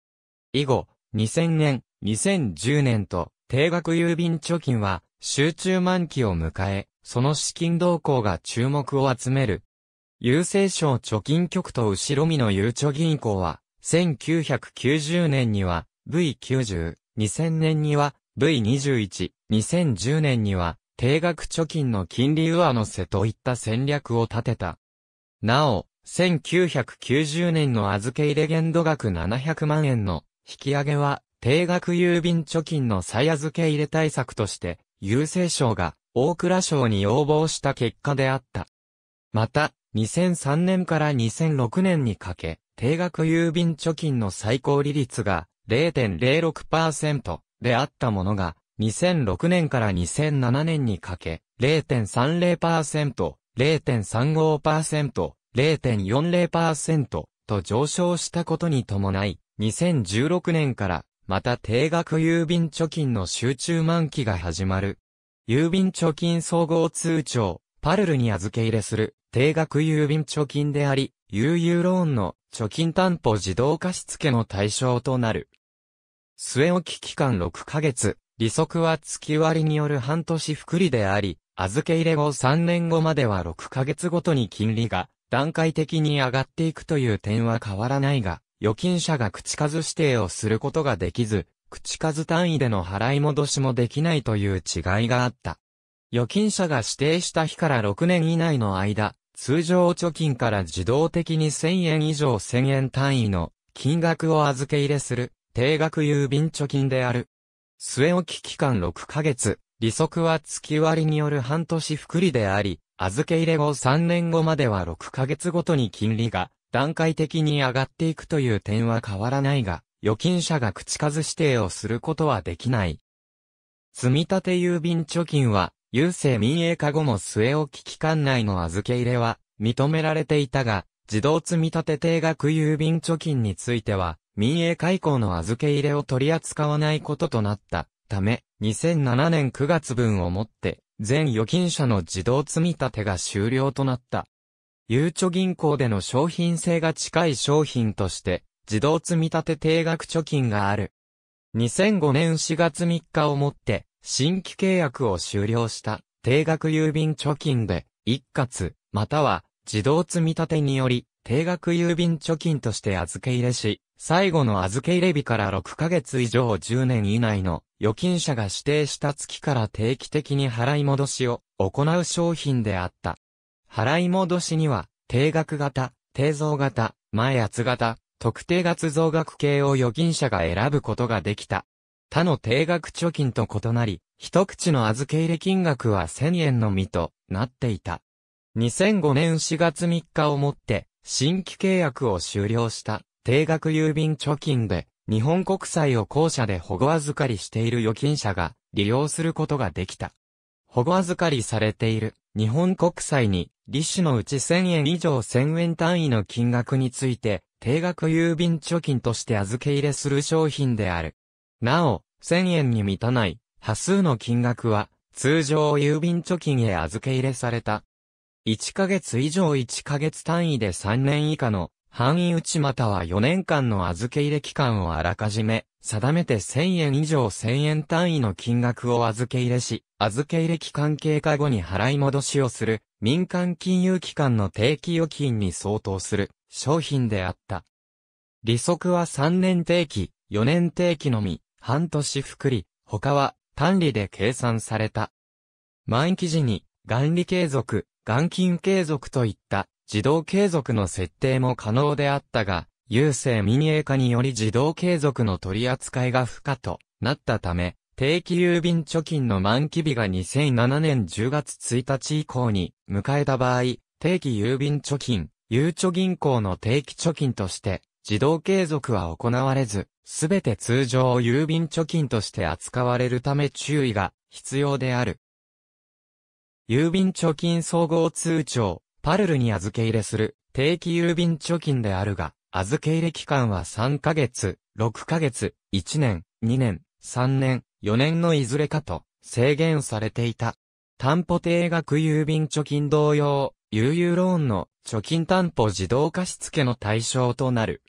以後、2000年、2010年と定額郵便貯金は集中満期を迎え、その資金動向が注目を集める。郵政省貯金局と後ろ見のゆうちょ銀行は、1990年には V90、2000年には V21、2010年には定額貯金の金利上乗せといった戦略を立てた。なお、1990年の預け入れ限度額700万円の引き上げは、定額郵便貯金の再預け入れ対策として、郵政省が大蔵省に要望した結果であった。また、2003年から2006年にかけ、定額郵便貯金の最高利率が0.06%であったものが、2006年から2007年にかけ、0.30%、0.35%、0.40%と上昇したことに伴い、2016年からまた定額郵便貯金の集中満期が始まる。郵便貯金総合通帳、パルルに預け入れする定額郵便貯金であり、悠々ローンの貯金担保自動貸付の対象となる。末置期間6ヶ月、利息は月割による半年福利であり、預け入れ後3年後までは6ヶ月ごとに金利が段階的に上がっていくという点は変わらないが、預金者が口数指定をすることができず、口数単位での払い戻しもできないという違いがあった。預金者が指定した日から6年以内の間、通常貯金から自動的に1000円以上1000円単位の金額を預け入れする定額郵便貯金である。末置き期間6ヶ月、利息は月割りによる半年福利であり、預け入れ後3年後までは6ヶ月ごとに金利が段階的に上がっていくという点は変わらないが、預金者が口数指定をすることはできない。積立郵便貯金は、郵政民営化後も末置き期間内の預け入れは認められていたが、自動積立定額郵便貯金については、民営開港の預け入れを取り扱わないこととなったため、2007年9月分をもって、全預金者の自動積立が終了となった。ゆうちょ銀行での商品性が近い商品として、自動積立定額貯金がある。2005年4月3日をもって、新規契約を終了した定額郵便貯金で、一括、または自動積立により、定額郵便貯金として預け入れし、最後の預け入れ日から6ヶ月以上10年以内の預金者が指定した月から定期的に払い戻しを行う商品であった。払い戻しには、定額型、定増型、前圧型、特定月増額系を預金者が選ぶことができた。他の定額貯金と異なり、一口の預け入れ金額は1000円のみとなっていた。2005年4月3日をもって、新規契約を終了した定額郵便貯金で日本国債を公社で保護預かりしている預金者が利用することができた。保護預かりされている日本国債に利子のうち1000円以上1000円単位の金額について定額郵便貯金として預け入れする商品である。なお、1000円に満たない、多数の金額は、通常郵便貯金へ預け入れされた1ヶ月以上1ヶ月単位で3年以下の範囲内または4年間の預け入れ期間をあらかじめ定めて1000円以上1000円単位の金額を預け入れし、預け入れ期間経過後に払い戻しをする民間金融機関の定期預金に相当する商品であった。利息は3年定期、4年定期のみ、半年福利、他は単利で計算された。満期時に、元利継続、元金継続といった自動継続の設定も可能であったが、郵政民営化により自動継続の取り扱いが不可となったため、定期郵便貯金の満期日が2007年10月1日以降に迎えた場合、定期郵便貯金、郵貯銀行の定期貯金として自動継続は行われず、すべて通常郵便貯金として扱われるため注意が必要である。郵便貯金総合通帳、パルルに預け入れする、定期郵便貯金であるが、預け入れ期間は3ヶ月、6ヶ月、1年、2年、3年、4年のいずれかと制限されていた。担保定額郵便貯金同様、悠々ローンの貯金担保自動貸付の対象となる。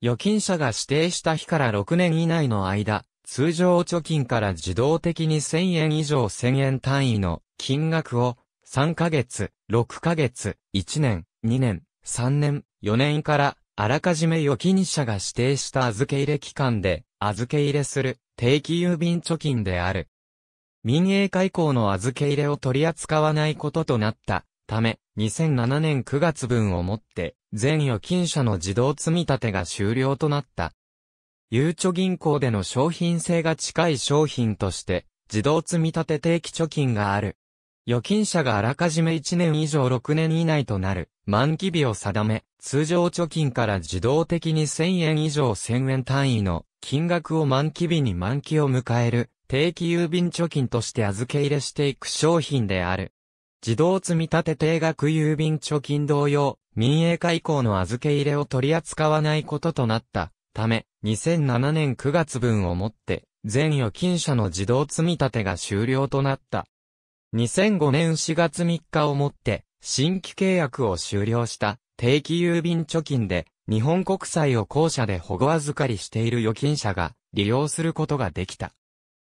預金者が指定した日から6年以内の間、通常貯金から自動的に1000円以上1000円単位の金額を3ヶ月、6ヶ月、1年、2年、3年、4年からあらかじめ預金者が指定した預け入れ期間で預け入れする定期郵便貯金である。民営化以降の預け入れを取り扱わないこととなったため、2007年9月分をもって、全預金者の自動積み立てが終了となった。ゆうちょ銀行での商品性が近い商品として、自動積立定期貯金がある。預金者があらかじめ1年以上6年以内となる満期日を定め、通常貯金から自動的に1000円以上1000円単位の金額を満期日に満期を迎える定期郵便貯金として預け入れしていく商品である。自動積立定額郵便貯金同様、民営化以降の預け入れを取り扱わないこととなったため、2007年9月分をもって、全預金者の自動積み立てが終了となった。2005年4月3日をもって、新規契約を終了した定期郵便貯金で、日本国債を公社で保護預かりしている預金者が利用することができた。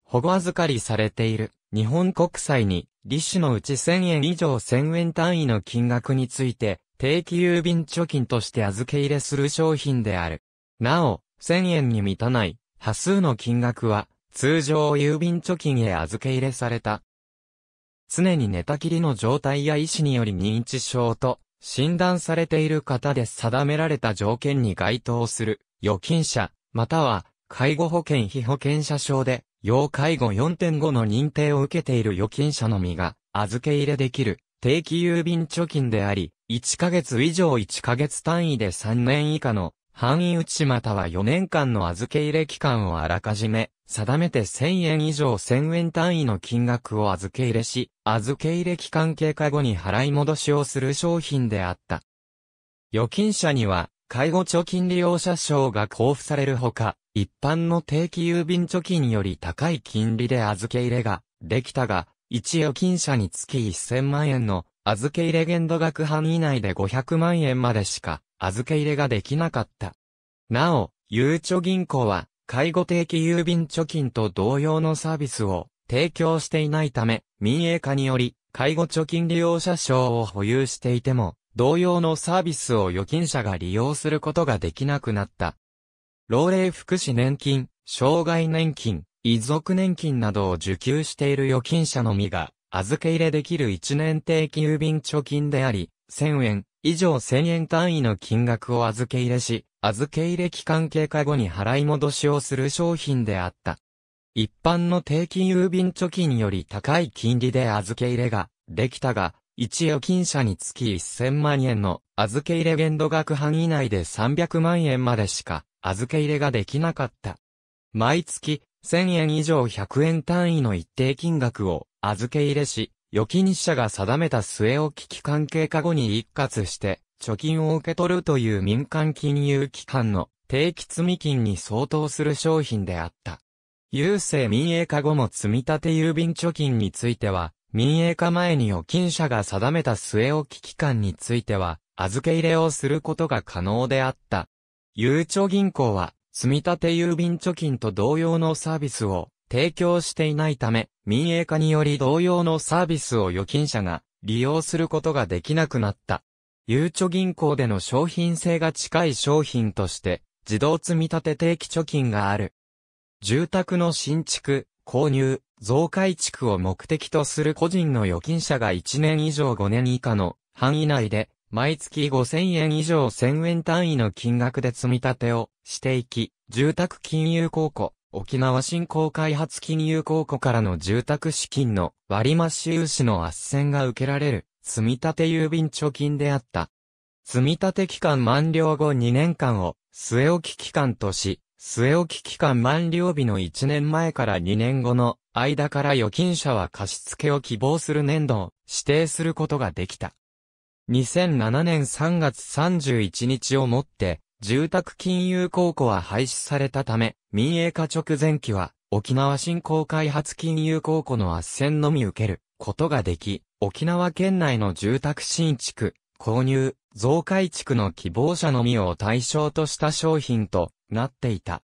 保護預かりされている日本国債に利子のうち1000円以上1000円単位の金額について定期郵便貯金として預け入れする商品である。なお、1000円に満たない、波数の金額は、通常郵便貯金へ預け入れされた。常に寝たきりの状態や医師により認知症と診断されている方で定められた条件に該当する預金者、または介護保険被保険者証で要介護4.5の認定を受けている預金者のみが預け入れできる定期郵便貯金であり、1ヶ月以上1ヶ月単位で3年以下の範囲内または4年間の預け入れ期間をあらかじめ、定めて1000円以上1000円単位の金額を預け入れし、預け入れ期間経過後に払い戻しをする商品であった。預金者には、介護貯金利用者証が交付されるほか、一般の定期郵便貯金より高い金利で預け入れができたが、一預金者につき1000万円の預け入れ限度額範囲内で500万円までしか預け入れができなかった。なお、ゆうちょ銀行は、介護定期郵便貯金と同様のサービスを提供していないため、民営化により、介護貯金利用者証を保有していても、同様のサービスを預金者が利用することができなくなった。老齢福祉年金、障害年金、遺族年金などを受給している預金者のみが、預け入れできる1年定期郵便貯金であり、1000円、以上1000円単位の金額を預け入れし、預け入れ期間経過後に払い戻しをする商品であった。一般の定期郵便貯金より高い金利で預け入れができたが、一預金者につき1000万円の預け入れ限度額範囲内で300万円までしか預け入れができなかった。毎月1000円以上100円単位の一定金額を預け入れし、預金者が定めた末置き期間経過後に一括して、貯金を受け取るという民間金融機関の定期積金に相当する商品であった。郵政民営化後も積立郵便貯金については、民営化前に預金者が定めた末置き期間については、預け入れをすることが可能であった。ゆうちょ銀行は、積立郵便貯金と同様のサービスを提供していないため、民営化により同様のサービスを預金者が利用することができなくなった。ゆうちょ銀行での商品性が近い商品として、自動積立定期貯金がある。住宅の新築、購入、増改築を目的とする個人の預金者が1年以上5年以下の範囲内で、毎月5000円以上1000円単位の金額で積み立てをしていき、住宅金融公庫、沖縄振興開発金融公庫からの住宅資金の割増融資の圧旋が受けられる、積立郵便貯金であった。積立期間満了後2年間を、据え置き期間とし、据え置き期間満了日の1年前から2年後の間から預金者は貸付を希望する年度を指定することができた。2007年3月31日をもって、住宅金融公庫は廃止されたため、民営化直前期は、沖縄振興開発金融公庫の圧戦のみ受けることができ、沖縄県内の住宅新築、購入、増改築の希望者のみを対象とした商品となっていた。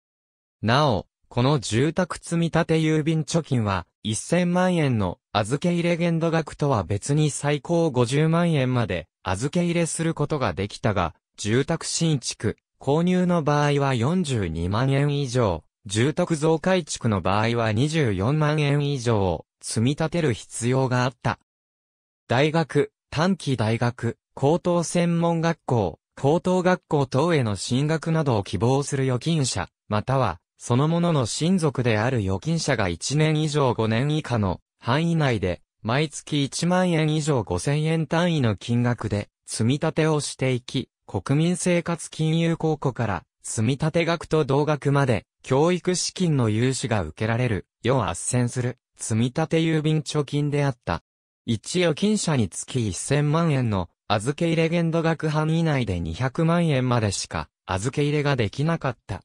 なお、この住宅積立郵便貯金は、1000万円の預け入れ限度額とは別に最高50万円まで預け入れすることができたが、住宅新築、購入の場合は42万円以上、住宅増改築の場合は24万円以上を積み立てる必要があった。大学、短期大学、高等専門学校、高等学校等への進学などを希望する預金者、または、そのものの親族である預金者が1年以上5年以下の範囲内で、毎月1万円以上5000円単位の金額で積み立てをしていき、国民生活金融公庫から、積立学と同学まで、教育資金の融資が受けられる、世を斡旋する、積立郵便貯金であった。一預金者につき1000万円の、預け入れ限度額範囲内で200万円までしか、預け入れができなかった。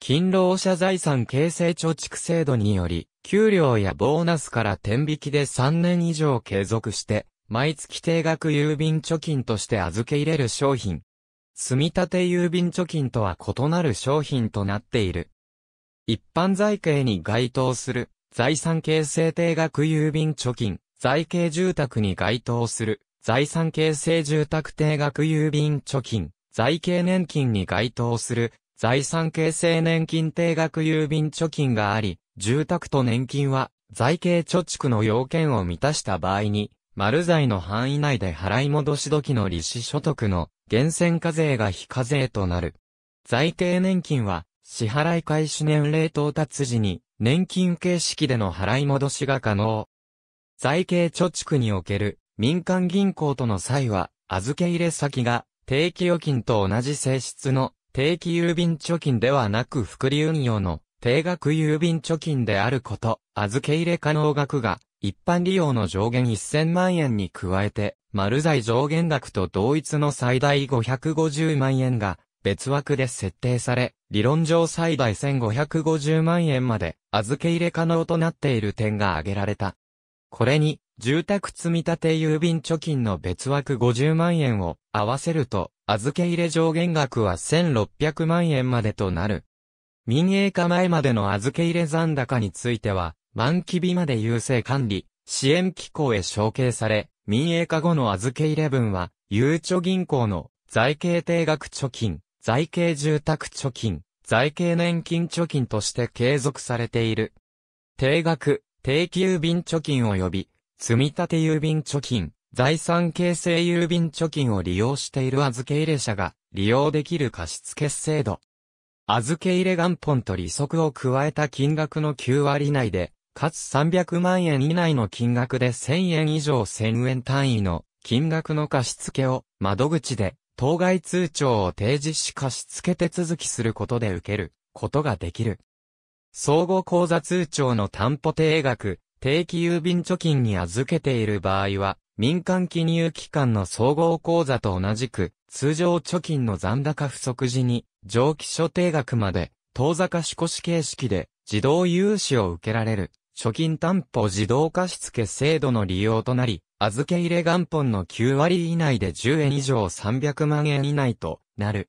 勤労者財産形成貯蓄制度により、給料やボーナスから天引きで3年以上継続して、毎月定額郵便貯金として預け入れる商品、積立郵便貯金とは異なる商品となっている。一般財形に該当する、財産形成定額郵便貯金、財形住宅に該当する、財産形成住宅定額郵便貯金、財形年金に該当する、財産形成年金定額郵便貯金があり、住宅と年金は、財形貯蓄の要件を満たした場合に、丸財の範囲内で払い戻し時の利子所得の源泉課税が非課税となる。財定年金は、支払い開始年齢到達時に、年金形式での払い戻しが可能。財形貯蓄における民間銀行との際は、預け入れ先が定期預金と同じ性質の定期郵便貯金ではなく福利運用の定額郵便貯金であること、預け入れ可能額が一般利用の上限1000万円に加えて丸財上限額と同一の最大550万円が別枠で設定され、理論上最大1550万円まで預け入れ可能となっている点が挙げられた。これに、住宅積立郵便貯金の別枠50万円を合わせると、預け入れ上限額は1600万円までとなる。民営化前までの預け入れ残高については、満期日まで優勢管理、支援機構へ承継され、民営化後の預けれ分は、ゆうちょ銀行の財形定額貯金、財形住宅貯金、財形年金貯金として継続されている。定額、定期郵便貯金及び、積立郵便貯金、財産形成郵便貯金を利用している預け入れ者が利用できる貸付制度。預け入れ元本と利息を加えた金額の9割内でかつ300万円以内の金額で1000円以上1000円単位の金額の貸付を窓口で当該通帳を提示し貸付手続きすることで受けることができる。相互口座通帳の担保定額、定期郵便貯金に預けている場合は、民間金融機関の総合口座と同じく、通常貯金の残高不足時に、上記所定額まで、当座貸越形式で、自動融資を受けられる。貯金担保自動貸付制度の利用となり、預け入れ元本の9割以内で10円以上300万円以内となる。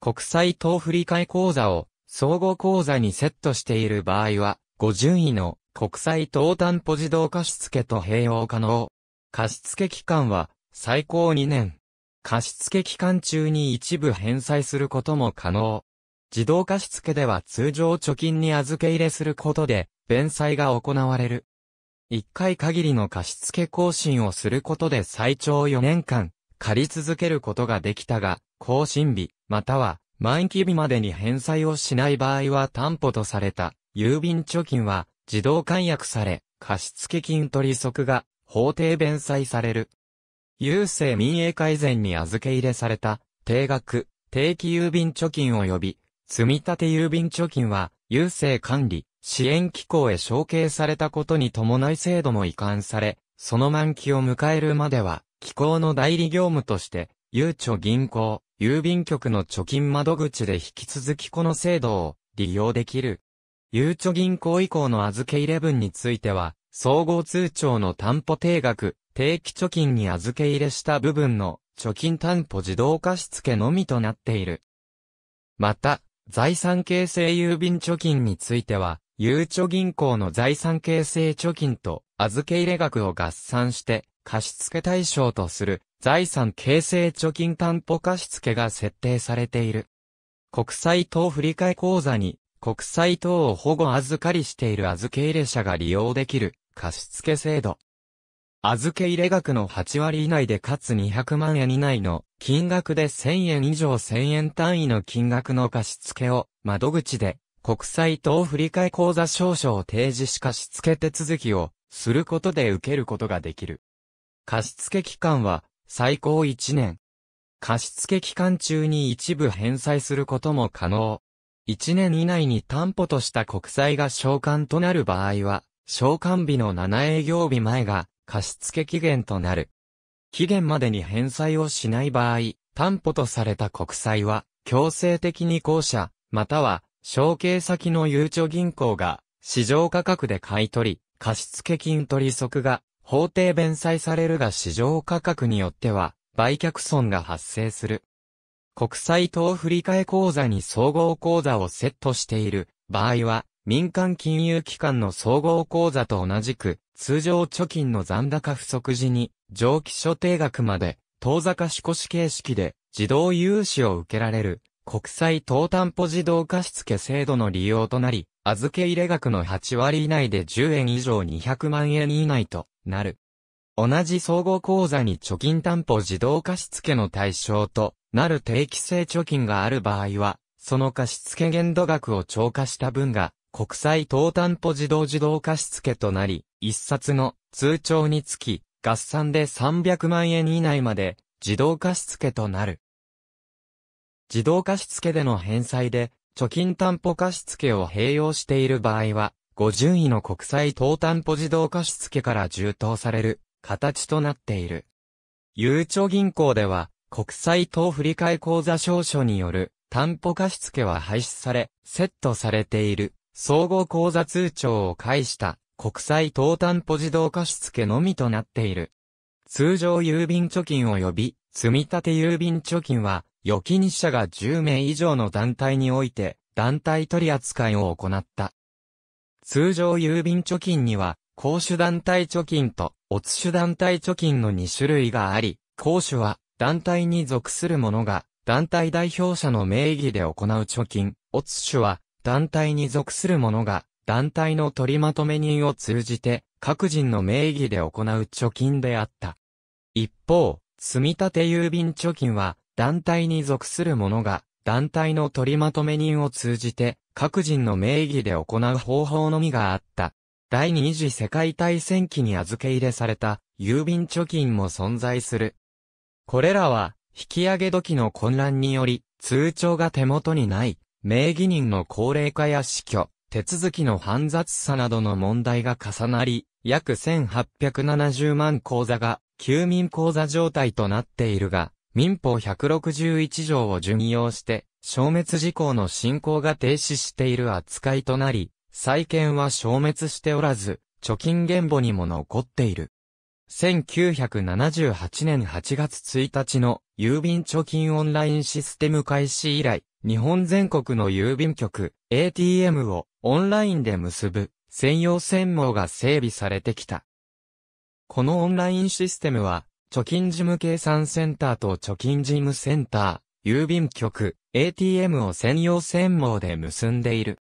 国際等振替口座を総合口座にセットしている場合は、5順位の国際等担保自動貸付と併用可能。貸付期間は最高2年。貸付期間中に一部返済することも可能。自動貸付では通常貯金に預け入れすることで、弁済が行われる。一回限りの貸付更新をすることで最長4年間、借り続けることができたが、更新日、または満期日までに返済をしない場合は担保とされた郵便貯金は自動解約され、貸付金取利息が法定弁済される。郵政民営改善に預け入れされた定額定期郵便貯金及び積立郵便貯金は郵政管理支援機構へ承継されたことに伴い制度も移管され、その満期を迎えるまでは、機構の代理業務として、ゆうちょ銀行、郵便局の貯金窓口で引き続きこの制度を利用できる。ゆうちょ銀行以降の預け入れ分については、総合通帳の担保定額、定期貯金に預け入れした部分の貯金担保自動貸付のみとなっている。また、財産形成郵便貯金については、ゆうちょ銀行の財産形成貯金と預け入れ額を合算して貸付対象とする財産形成貯金担保貸付が設定されている。国債等振替口座に国債等を保護預かりしている預け入れ者が利用できる貸付制度。預け入れ額の8割以内でかつ200万円以内の金額で1000円以上1000円単位の金額の貸付を窓口で国際等振替口座証書を提示し貸付手続きをすることで受けることができる。貸付期間は最高1年。貸付期間中に一部返済することも可能。1年以内に担保とした国債が償還となる場合は、償還日の7営業日前が貸付期限となる。期限までに返済をしない場合、担保とされた国債は、強制的に公社または承継先のゆうちょ銀行が、市場価格で買い取り、貸付金取り息が、法定弁済されるが市場価格によっては、売却損が発生する。国際等振替口座に総合口座をセットしている場合は、民間金融機関の総合口座と同じく、通常貯金の残高不足時に、上記所定額まで、当座貸し越し形式で、自動融資を受けられる国際等担保自動貸付制度の利用となり、預け入れ額の8割以内で10円以上200万円以内となる。同じ総合口座に貯金担保自動貸付の対象となる定期性貯金がある場合は、その貸付限度額を超過した分が、国際等担保自動自動貸付となり、一冊の通帳につき、合算で300万円以内まで自動貸付となる。自動貸付での返済で、貯金担保貸付を併用している場合は、5順位の国際等担保自動貸付から充当される形となっている。ゆうちょ銀行では、国際等振替口座証書による担保貸付は廃止され、セットされている総合口座通帳を介した国際等担保自動貸付のみとなっている。通常郵便貯金及び積立郵便貯金は預金者が10名以上の団体において、団体取扱いを行った。通常郵便貯金には、公主団体貯金と、おつ主団体貯金の2種類があり、公主は、団体に属する者が、団体代表者の名義で行う貯金、おつ主は、団体に属する者が、団体の取りまとめ人を通じて、各人の名義で行う貯金であった。一方、積立郵便貯金は、団体に属する者が、団体の取りまとめ人を通じて、各人の名義で行う方法のみがあった。第二次世界大戦期に預け入れされた、郵便貯金も存在する。これらは、引き上げ時の混乱により、通帳が手元にない、名義人の高齢化や死去、手続きの煩雑さなどの問題が重なり、約1870万口座が、休眠口座状態となっているが、民法161条を順用して、消滅事項の進行が停止している扱いとなり、債権は消滅しておらず、貯金原簿にも残っている。1978年8月1日の郵便貯金オンラインシステム開始以来、日本全国の郵便局、ATM をオンラインで結ぶ専用専網が整備されてきた。このオンラインシステムは貯金事務計算センターと貯金事務センター、郵便局、ATM を専用専網で結んでいる。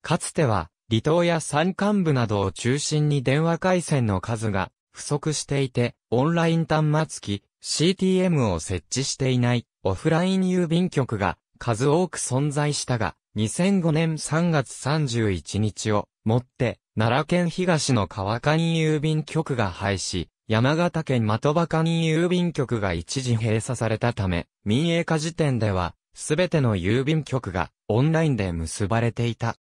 かつては、離島や山間部などを中心に電話回線の数が不足していて、オンライン端末機、CTM を設置していないオフライン郵便局が数多く存在したが、2005年3月31日をもって、奈良県東の川上郵便局が廃止、山形県的場間郵便局が一時閉鎖されたため、民営化時点では、すべての郵便局がオンラインで結ばれていた。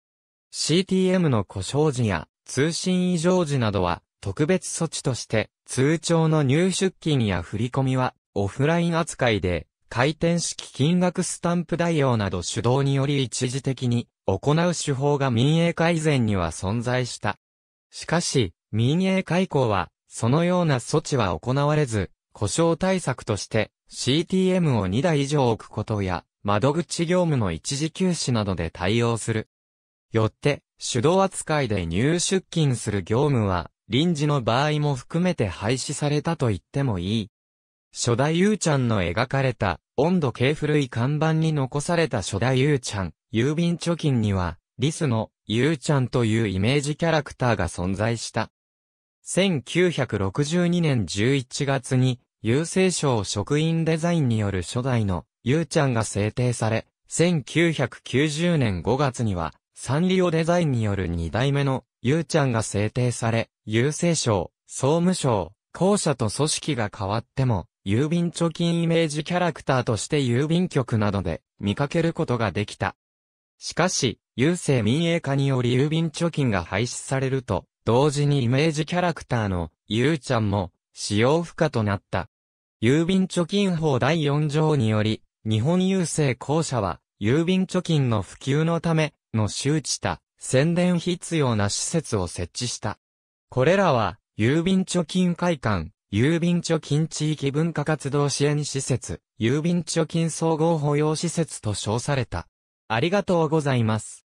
CTM の故障時や通信異常時などは特別措置として通帳の入出金や振込はオフライン扱いで回転式金額スタンプ代用など手動により一時的に行う手法が民営化以前には存在した。しかし、民営化以降はそのような措置は行われず、故障対策として CTM を2台以上置くことや、窓口業務の一時休止などで対応する。よって、手動扱いで入出勤する業務は、臨時の場合も含めて廃止されたと言ってもいい。初代ゆうちゃんの描かれた、温度計古い看板に残された初代ゆうちゃん、郵便貯金には、リスの、ゆうちゃんというイメージキャラクターが存在した。1962年11月に、郵政省職員デザインによる初代の、ゆうちゃんが制定され、1990年5月には、サンリオデザインによる2代目の、ゆうちゃんが制定され、郵政省、総務省、校舎と組織が変わっても、郵便貯金イメージキャラクターとして郵便局などで見かけることができた。しかし、郵政民営化により郵便貯金が廃止されると、同時にイメージキャラクターの、ゆうちゃんも、使用不可となった。郵便貯金法第4条により、日本郵政公社は、郵便貯金の普及のため、の周知た、宣伝必要な施設を設置した。これらは、郵便貯金会館、郵便貯金地域文化活動支援施設、郵便貯金総合保養施設と称された。ありがとうございます。